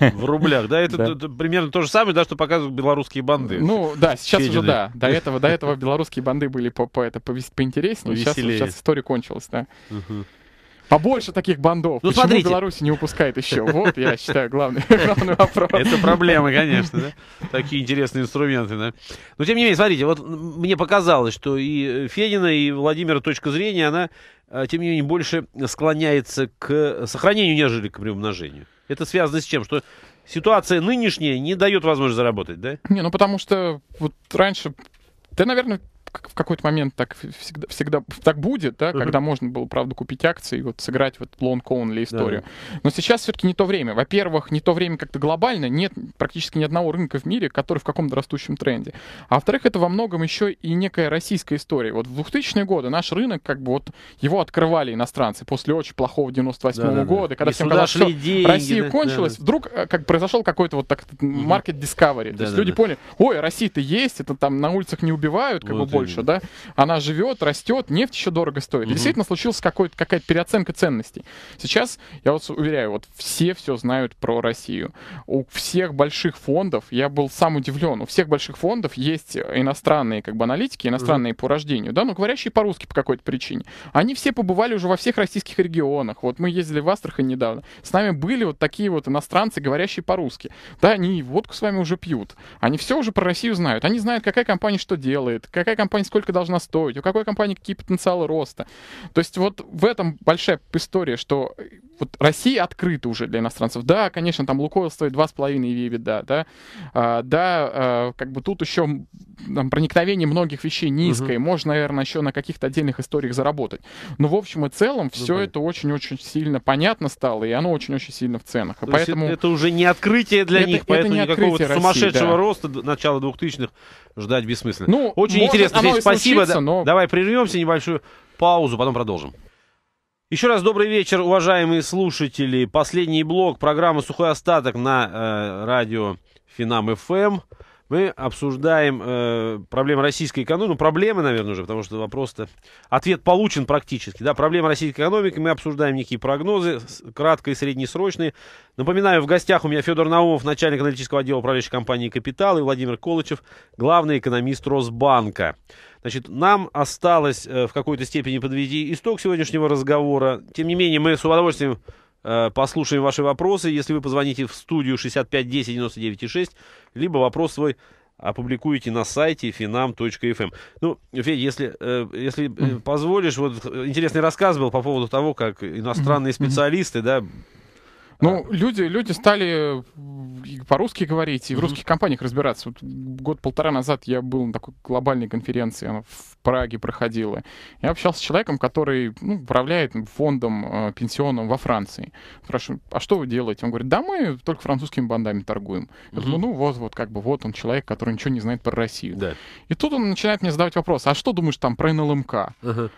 В рублях, да? Это, примерно то же самое, да, что показывают белорусские банды. Ну, да, сейчас уже, да. До этого, до этого белорусские банды были по, это, по, поинтереснее. Сейчас, история кончилась, да. Побольше таких бандов. Ну, Почему смотрите. Беларусь не упускает еще? Вот, я считаю, главный, главный вопрос. Это проблемы, конечно, да? Такие интересные инструменты, да? Но, тем не менее, смотрите, вот мне показалось, что и Федина, и Владимира точка зрения, она, а, тем не менее, больше склоняется к сохранению, нежели к приумножению. Это связано с чем? Что ситуация нынешняя не дает возможности заработать, да? Не, ну потому что вот раньше... Да, наверное, в какой-то момент так всегда, всегда так будет, да, когда можно было, правда, купить акции и вот сыграть вот лонг или историю. Да. Но сейчас все-таки не то время. Во-первых, не то время как-то глобально. Нет практически ни одного рынка в мире, который в каком-то растущем тренде. А во-вторых, это во многом еще и некая российская история. Вот в 2000-е годы наш рынок, как бы вот его открывали иностранцы после очень плохого 98 -го да, да, года, когда и всем казалось, что деньги, Россия да, кончилась, да, да. вдруг э, как произошел какой-то вот так market discovery. Да, то есть да, люди да. поняли, ой, Россия-то есть, это там на улицах не убивают, как вот бы Польша, да, она живет, растет, нефть еще дорого стоит. Угу. Действительно, случилась какая-то переоценка ценностей. Сейчас, я вас уверяю, вот все все знают про Россию. У всех больших фондов, я был сам удивлен, у всех больших фондов есть иностранные как бы аналитики, иностранные угу. по рождению, да, но ну, говорящие по-русски по какой-то причине. Они все побывали уже во всех российских регионах. Вот мы ездили в Астрахань недавно. С нами были вот такие вот иностранцы, говорящие по-русски. Да, они водку с вами уже пьют. Они все уже про Россию знают. Они знают, какая компания что делает, какая компания компания сколько должна стоить, у какой компании какие потенциалы роста. То есть вот в этом большая история, что э, вот Россия открыта уже для иностранцев. Да, конечно, там Лукойл стоит 2,5 Виви, да, да. А, да, а, как бы тут еще там, проникновение многих вещей низкое. Угу. Можно, наверное, еще на каких-то отдельных историях заработать. Но в общем и целом все это очень-очень сильно понятно стало, и оно очень-очень сильно в ценах. И поэтому... это, уже не открытие для это, них, это поэтому не никакого России, сумасшедшего да. роста начала 2000-х ждать бессмысленно. Ну, очень интересно оно спасибо. Случится, но... Давай прервемся, небольшую паузу, потом продолжим. Еще раз добрый вечер, уважаемые слушатели. Последний блок программы «Сухой остаток» на э, радио «Финам-ФМ». Мы обсуждаем э, проблемы российской экономики. Ну, проблемы, наверное, уже, потому что вопрос-то... Ответ получен практически. Да, проблемы российской экономики. Мы обсуждаем некие прогнозы, кратко и среднесрочные. Напоминаю, в гостях у меня Федор Наумов, начальник аналитического отдела управляющей компании «Капитал», и Владимир Колычев, главный экономист Росбанка. Значит, нам осталось э, в какой-то степени подвести исток сегодняшнего разговора. Тем не менее, мы с удовольствием Э, послушаем ваши вопросы. Если вы позвоните в студию 65 10 99 6, либо вопрос свой опубликуете на сайте finam.fm. Эм. Ну, Федя, если, э, если mm-hmm. позволишь, вот интересный рассказ был по поводу того, как иностранные mm-hmm. специалисты, да, ну, а. люди, люди стали э, по-русски говорить и в русских компаниях разбираться. Вот год-полтора назад я был на такой глобальной конференции, она в Праге проходила. Я общался с человеком, который ну, управляет фондом э, пенсионным во Франции. Спрашиваю, а что вы делаете? Он говорит, да мы только французскими бандами торгуем. Я думаю, ну вот, вот как бы вот он человек, который ничего не знает про Россию. Да. И тут он начинает мне задавать вопрос, а что думаешь там про НЛМК? Uh-huh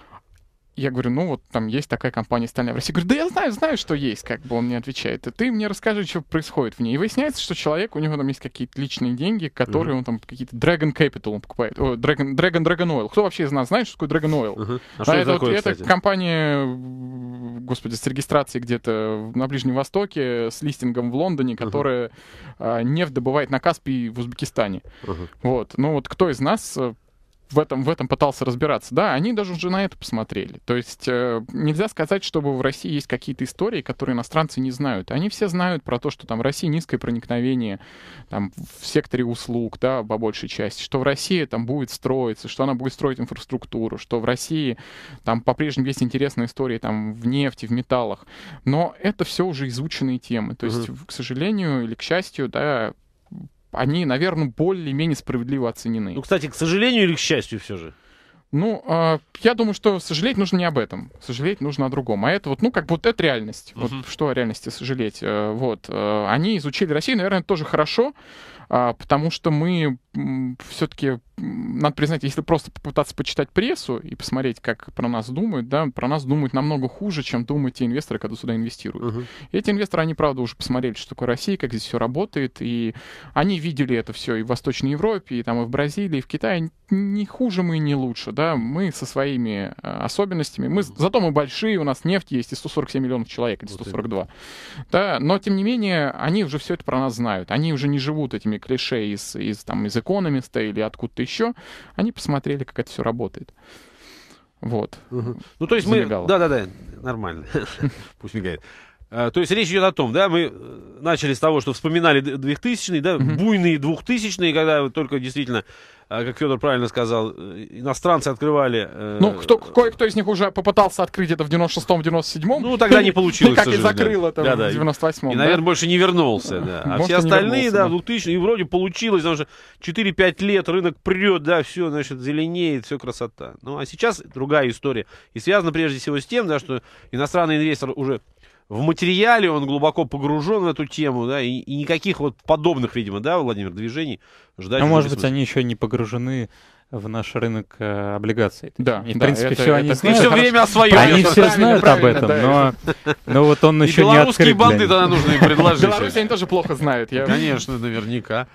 я говорю, ну вот там есть такая компания стальная в России. Говорю, да я знаю, знаю, что есть, как бы он мне отвечает. Ты мне расскажи, что происходит в ней. И выясняется, что человек, у него там есть какие-то личные деньги, которые mm-hmm. он там какие-то Dragon Capital он покупает. О, Dragon, Dragon, Dragon Oil. Кто вообще из нас знает, что такое Dragon Oil? Mm-hmm. А, а это, такое, вот, это компания, господи, с регистрацией где-то на Ближнем Востоке, с листингом в Лондоне, которая mm-hmm. нефть добывает на Каспии в Узбекистане. Mm-hmm. Вот. Ну вот кто из нас э, в этом, в этом пытался разбираться. Да, они даже уже на это посмотрели. То есть э, нельзя сказать, чтобы в России есть какие-то истории, которые иностранцы не знают. Они все знают про то, что там в России низкое проникновение там, в секторе услуг, да, по большей части, что в России там будет строиться, что она будет строить инфраструктуру, что в России там по-прежнему есть интересные истории там в нефти, в металлах. Но это все уже изученные темы. То есть, угу. к сожалению или к счастью, да, они, наверное, более-менее справедливо оценены. Ну, кстати, к сожалению или к счастью все же? Ну, э, я думаю, что сожалеть нужно не об этом. Сожалеть нужно о другом. А это вот, ну, как будто это реальность. Uh-huh. Вот что о реальности сожалеть. Э, вот. Э, они изучили Россию, наверное, тоже хорошо, э, потому что мы все-таки надо признать, если просто попытаться почитать прессу и посмотреть, как про нас думают, да, про нас думают намного хуже, чем думают те инвесторы, когда сюда инвестируют. Uh-huh. эти инвесторы, они, правда, уже посмотрели, что такое Россия, как здесь все работает, и они видели это все и в Восточной Европе, и там и в Бразилии, и в Китае. Не хуже мы и не лучше, да, мы со своими э, особенностями, мы, зато мы большие, у нас нефть есть, и 147 миллионов человек, или 142. Вот да, но, тем не менее, они уже все это про нас знают, они уже не живут этими клише из, из, там, из экономиста или откуда-то еще. Они посмотрели, как это все работает. Вот. Угу. Ну, то есть Замигало. мы... Да-да-да, нормально. Пусть мигает. А, то есть речь идет о том, да, мы э, начали с того, что вспоминали 2000-е, да, mm-hmm. буйные 2000-е, когда только действительно, а, как Федор правильно сказал, э, иностранцы открывали... Э, ну, кто, кое-кто из них уже попытался открыть это в 96-м, 97-м. Ну, тогда не получилось. как и закрыл это да, в 98-м. И, да? наверное, больше не вернулся, да. А все остальные, да, в 2000 и вроде получилось, потому что 4-5 лет рынок прет, да, все, значит, зеленеет, все красота. Ну, а сейчас другая история. И связано прежде всего с тем, да, что иностранный инвестор уже в материале, он глубоко погружен в эту тему, да, и, и никаких вот подобных, видимо, да, Владимир, движений ждать. Ну, может быть, смысла. они еще не погружены в наш рынок э, облигаций. Да, и, в да, принципе, это, все это, они это, знают. все время о своем. Они все знают об этом, но, но вот он еще не открыт. белорусские банды тогда нужно им предложить. Белорусы они тоже плохо знают. Конечно, наверняка.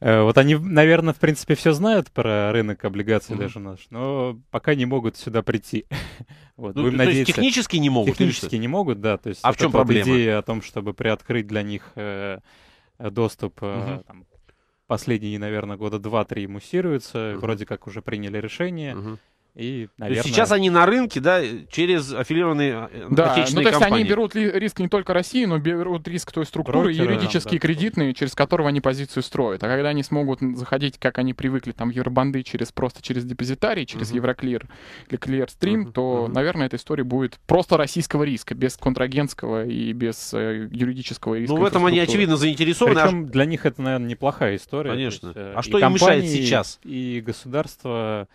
Э, вот они, наверное, в принципе, все знают про рынок облигаций mm-hmm. даже наш, но пока не могут сюда прийти. вот, ну, будем то надеяться, есть технически не могут? Технически не могут, да. То есть а в чем проблема? идея о том, чтобы приоткрыть для них э, доступ mm-hmm. э, там, последние, наверное, года два-три муссируются, mm-hmm. вроде как уже приняли решение. Mm-hmm. И, наверное... Сейчас они на рынке, да, через аффилированные э, да, ну, отечественные ну, то есть компании. они берут риск не только России, но берут риск той структуры Брокеры, юридические, да, кредитные, через которого они позицию строят. А когда они смогут заходить, как они привыкли, там, в евробанды через, просто через депозитарий, через uh-huh. Евроклир или Clearstream, uh-huh. то, uh-huh. наверное, эта история будет просто российского риска, без контрагентского и без э, юридического риска. Ну, в этом они, очевидно, заинтересованы. А Причем для них это, наверное, неплохая история. Конечно. Есть, э, а что им мешает сейчас? И государство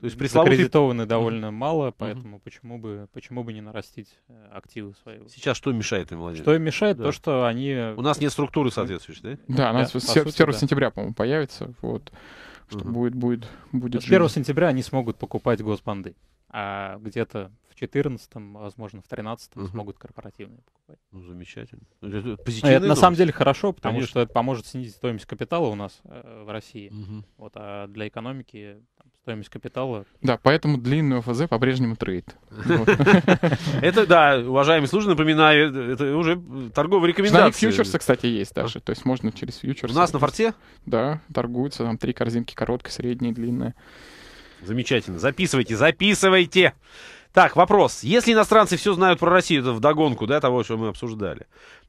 то есть пресловутый... кредитованы довольно mm-hmm. мало, поэтому mm-hmm. почему, бы, почему бы не нарастить э, активы свои? Сейчас что мешает им владеть? Что им мешает? Да. То, что они... У нас нет э, структуры э, соответствующей, да? Да, она да, с, сути, 1 да. сентября, по-моему, появится. Вот. Что mm-hmm. будет, будет, будет. С 1 сентября они смогут покупать госпанды, а где-то в 14 а, возможно, в 13 mm-hmm. смогут корпоративные покупать. Ну, замечательно. Ну, это, а это на самом деле хорошо, потому Конечно. что это поможет снизить стоимость капитала у нас э, в России. Mm-hmm. Вот, а для экономики стоимость капитала. Да, поэтому длинную ОФЗ по-прежнему трейд. Это, да, уважаемые слушатели напоминаю, это уже торговые рекомендации. фьючерсы, кстати, есть даже. То есть можно через фьючерсы. У нас на форте? Да, торгуются там три корзинки, короткая, средняя, длинная. Замечательно. Записывайте, записывайте. Так, вопрос. Если иностранцы все знают про Россию, это вдогонку, да, того, что мы обсуждали.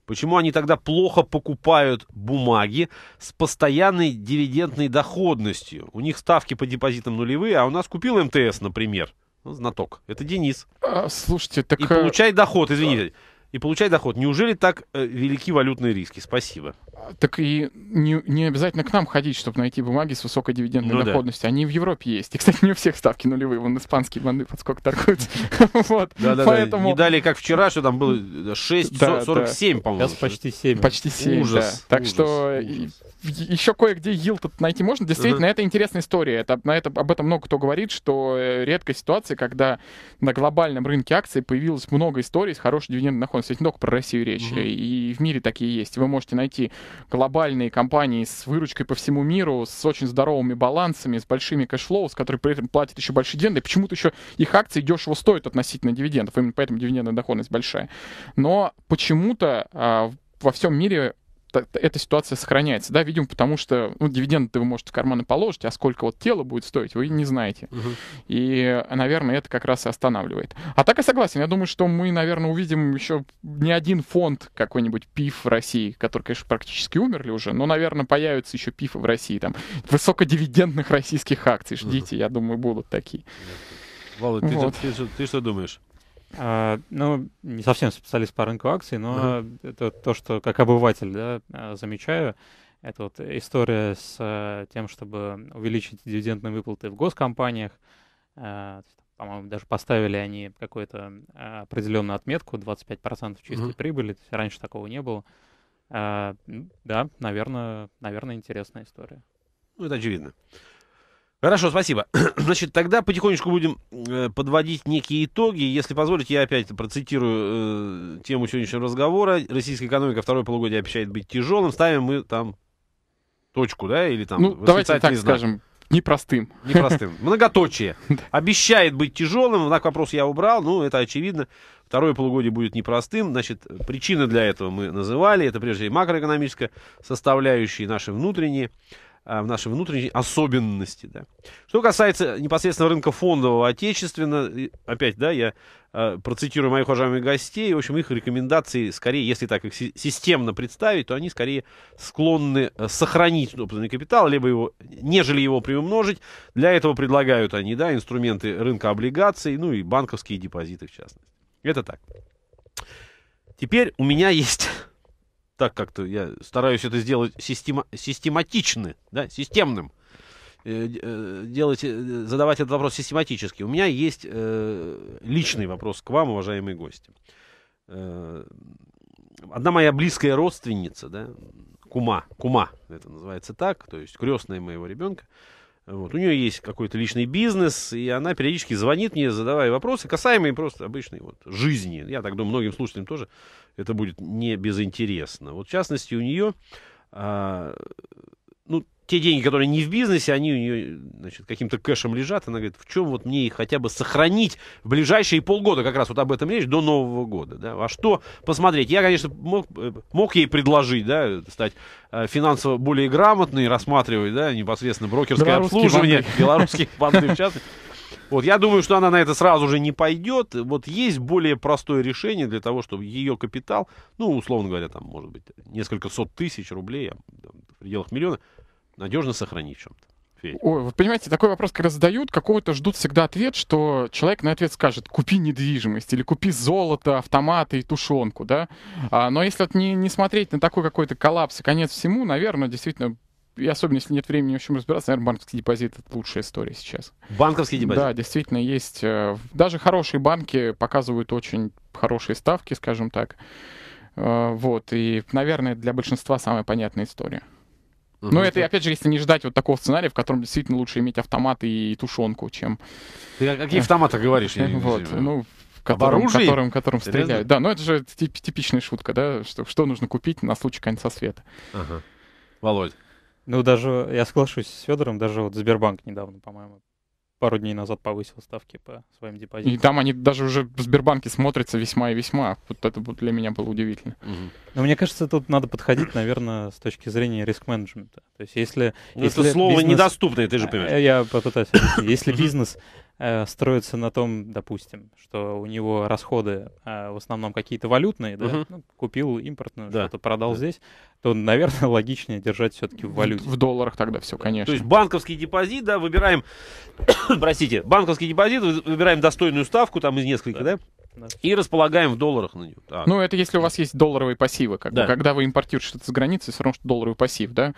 Почему они тогда плохо покупают бумаги с постоянной дивидендной доходностью? У них ставки по депозитам нулевые, а у нас купил МТС, например, ну, знаток, это Денис. А, слушайте, так... И э, получает доход, извините. Да и получать доход. Неужели так э, велики валютные риски? Спасибо. Так и не, не обязательно к нам ходить, чтобы найти бумаги с высокой дивидендной ну, доходностью. Да. Они в Европе есть. И, кстати, не у всех ставки нулевые. Вон испанские банды под сколько торгуются. вот. Да, да, да. Не дали, как вчера, что там было 6, да, 47, по-моему. Сейчас почти 7. Почти 7, Ужас. Так что еще кое-где yield найти можно. Действительно, uh-huh. это интересная история. Это, на это, об этом много кто говорит, что э, редкая ситуация, когда на глобальном рынке акций появилось много историй с хорошей дивидендной находностью. Это не про Россию речь, uh-huh. и в мире такие есть. Вы можете найти глобальные компании с выручкой по всему миру, с очень здоровыми балансами, с большими кэшфлоу, с которые при этом платят еще большие дивиденды. Почему-то еще их акции дешево стоят относительно дивидендов. Именно поэтому дивидендная доходность большая. Но почему-то а, во всем мире эта ситуация сохраняется, да, видимо, потому что ну, дивиденды вы можете в карманы положить, а сколько вот тело будет стоить, вы не знаете. Угу. И, наверное, это как раз и останавливает. А так я согласен, я думаю, что мы, наверное, увидим еще не один фонд какой-нибудь ПИФ в России, который, конечно, практически умерли уже, но, наверное, появятся еще ПИФы в России, там, высокодивидендных российских акций, ждите, угу. я думаю, будут такие. Володь, вот. ты, ты, ты, ты что думаешь? А, ну, не совсем специалист по рынку акций, но mm-hmm. это то, что как обыватель да, а, замечаю. Это вот история с э, тем, чтобы увеличить дивидендные выплаты в госкомпаниях. А, по-моему, даже поставили они какую-то определенную отметку 25% чистой mm-hmm. прибыли. Раньше такого не было. Да, наверное, наверное, интересная история. Ну, это очевидно. Хорошо, спасибо. Значит, тогда потихонечку будем э, подводить некие итоги. Если позволите, я опять процитирую э, тему сегодняшнего разговора. Российская экономика второе полугодие обещает быть тяжелым. Ставим мы там точку, да, или там ну, давайте так знак. скажем, непростым. Непростым. Многоточие. Обещает быть тяжелым. Знак вопрос я убрал, ну, это очевидно. Второе полугодие будет непростым. Значит, причины для этого мы называли. Это прежде всего макроэкономическая составляющая, наши внутренние. Э, в наши внутренние особенности. Да. Что касается непосредственно рынка фондового отечественного, опять, да, я э, процитирую моих уважаемых гостей, в общем, их рекомендации, скорее, если так их системно представить, то они скорее склонны э, сохранить собственный капитал, либо его, нежели его приумножить. Для этого предлагают они, да, инструменты рынка облигаций, ну и банковские депозиты, в частности. Это так. Теперь у меня есть так как-то я стараюсь это сделать система, систематично, да, системным. Э, э, делать, э, задавать этот вопрос систематически. У меня есть э, личный вопрос к вам, уважаемые гости. Э, одна моя близкая родственница, да, кума, кума, это называется так, то есть крестная моего ребенка, э, вот. У нее есть какой-то личный бизнес, и она периодически звонит мне, задавая вопросы, касаемые просто обычной вот жизни. Я так думаю, многим слушателям тоже это будет не безинтересно. Вот в частности, у нее, а, ну, те деньги, которые не в бизнесе, они у нее значит, каким-то кэшем лежат. Она говорит, в чем вот мне их хотя бы сохранить в ближайшие полгода, как раз вот об этом речь, до Нового года. Да? А что посмотреть? Я, конечно, мог, э, мог ей предложить да, стать э, финансово более грамотной, рассматривать да, непосредственно брокерское белорусские обслуживание банды. белорусских банды в частности. Вот, я думаю, что она на это сразу же не пойдет. Вот есть более простое решение для того, чтобы ее капитал, ну, условно говоря, там, может быть, несколько сот тысяч рублей, в пределах миллиона, надежно сохранить чем-то. Ой, вот понимаете, такой вопрос, когда задают, какого-то ждут всегда ответ, что человек на ответ скажет, купи недвижимость, или купи золото, автоматы и тушенку, да. А, но если вот не, не смотреть на такой какой-то коллапс и конец всему, наверное, действительно и особенно если нет времени в общем разбираться, наверное, банковский депозит это лучшая история сейчас. Банковский депозит? Да, действительно есть. Э, даже хорошие банки показывают очень хорошие ставки, скажем так. Э, вот, и, наверное, для большинства самая понятная история. Угу. Ну, но это, опять же, если не ждать вот такого сценария, в котором действительно лучше иметь автомат и тушенку, чем... Ты о каких автоматах говоришь? Я вот, ну, которым, которым, стреляют. Да, но это же типичная шутка, да, что, что нужно купить на случай конца света. Ага. Володь. Ну, даже, я соглашусь с Федором, даже вот Сбербанк недавно, по-моему, пару дней назад повысил ставки по своим депозитам. И там они даже уже в Сбербанке смотрятся весьма и весьма. Вот это вот для меня было удивительно. Угу. Но мне кажется, тут надо подходить, наверное, с точки зрения риск-менеджмента. То есть если... Ну, если это слово бизнес... недоступное, ты же понимаешь. Э, я попытаюсь. Если бизнес Э, строится на том, допустим, что у него расходы э, в основном какие-то валютные, да, угу. ну, купил импортную, да. что-то продал да. здесь, то, наверное, логичнее держать все-таки в валюте. В долларах тогда все, конечно. То есть банковский депозит, да, выбираем, простите, банковский депозит, выбираем достойную ставку там из нескольких, да? да? И располагаем в долларах на него. Так. Ну, это если у вас есть долларовые пассивы. Как да. бы. Когда вы импортируете что-то с границы, все равно, что долларовый пассив, да?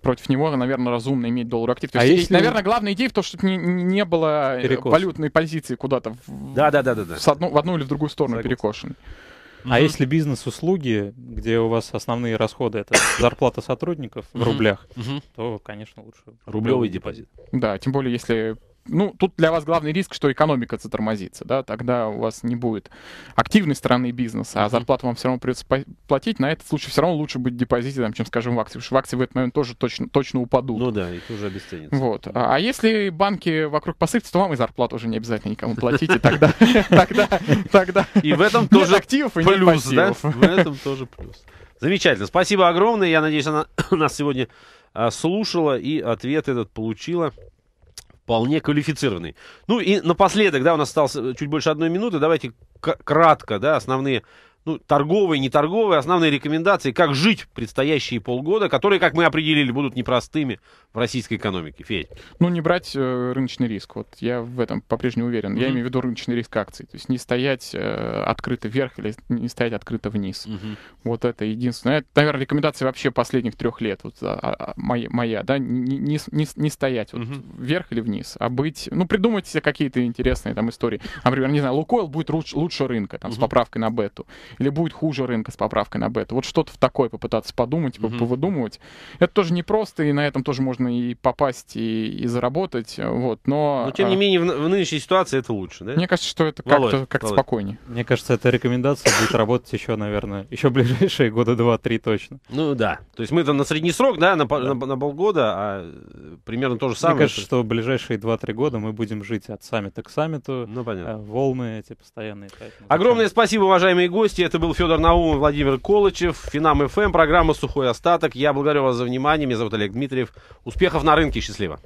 Против него, наверное, разумно иметь доллар актив. То а есть, если... наверное, главная идея в том, чтобы не, не было э, перекос. валютной позиции куда-то в... Да, да, да, да, да. С одну, в одну или в другую сторону Согласен. перекошенной. А mm-hmm. если бизнес-услуги, где у вас основные расходы это зарплата сотрудников в рублях, mm-hmm. то, конечно, лучше рублевый депозит. Да, тем более, если ну, тут для вас главный риск, что экономика затормозится, да, тогда у вас не будет активной стороны бизнеса, а зарплату вам все равно придется платить, на этот случай все равно лучше быть депозитом, чем, скажем, в акции, потому что в акции в этот момент тоже точно, точно упадут. Ну да, и тоже обесценятся. Вот. А, а если банки вокруг посыпятся, то вам и зарплату уже не обязательно никому платить, и тогда... тогда И в этом тоже плюс, да? В этом тоже плюс. Замечательно. Спасибо огромное. Я надеюсь, она нас сегодня а, слушала и ответ этот получила вполне квалифицированный. Ну и напоследок, да, у нас осталось э, чуть больше одной минуты, давайте кратко, да, основные ну, торговые, не торговые, основные рекомендации, как жить в предстоящие полгода, которые, как мы определили, будут непростыми в российской экономике. Федь. Ну, не брать э, рыночный риск. Вот я в этом по-прежнему уверен. Mm-hmm. Я имею в виду рыночный риск акций. То есть не стоять э, открыто вверх или не стоять открыто вниз. Mm-hmm. Вот это единственное. Это, наверное, рекомендация вообще последних трех лет. Вот, а, а, моя, моя, да, не, не, не, не стоять вот, mm-hmm. вверх или вниз, а быть... Ну, придумайте себе какие-то интересные там истории. Например, не знаю, Лукойл будет лучше, лучше рынка, там, mm-hmm. с поправкой на бету или будет хуже рынка с поправкой на бету. Вот что-то в такое попытаться подумать, mm-hmm. повыдумывать. Это тоже непросто, и на этом тоже можно и попасть, и, и заработать. Вот, но, но тем не а, менее, в, в нынешней ситуации это лучше, да? Мне кажется, что это как-то, как спокойнее. Мне кажется, эта рекомендация будет работать еще, наверное, еще ближайшие года два-три точно. Ну да. То есть мы там на средний срок, да, на, на, на полгода, а э, примерно то же самое. Мне кажется, что в ближайшие 2-3 года мы будем жить от саммита к саммиту. Ну понятно. Э, волны эти постоянные. Огромное спасибо, уважаемые гости это был Федор Наум и Владимир Колычев. Финам ФМ, программа «Сухой остаток». Я благодарю вас за внимание. Меня зовут Олег Дмитриев. Успехов на рынке. Счастливо.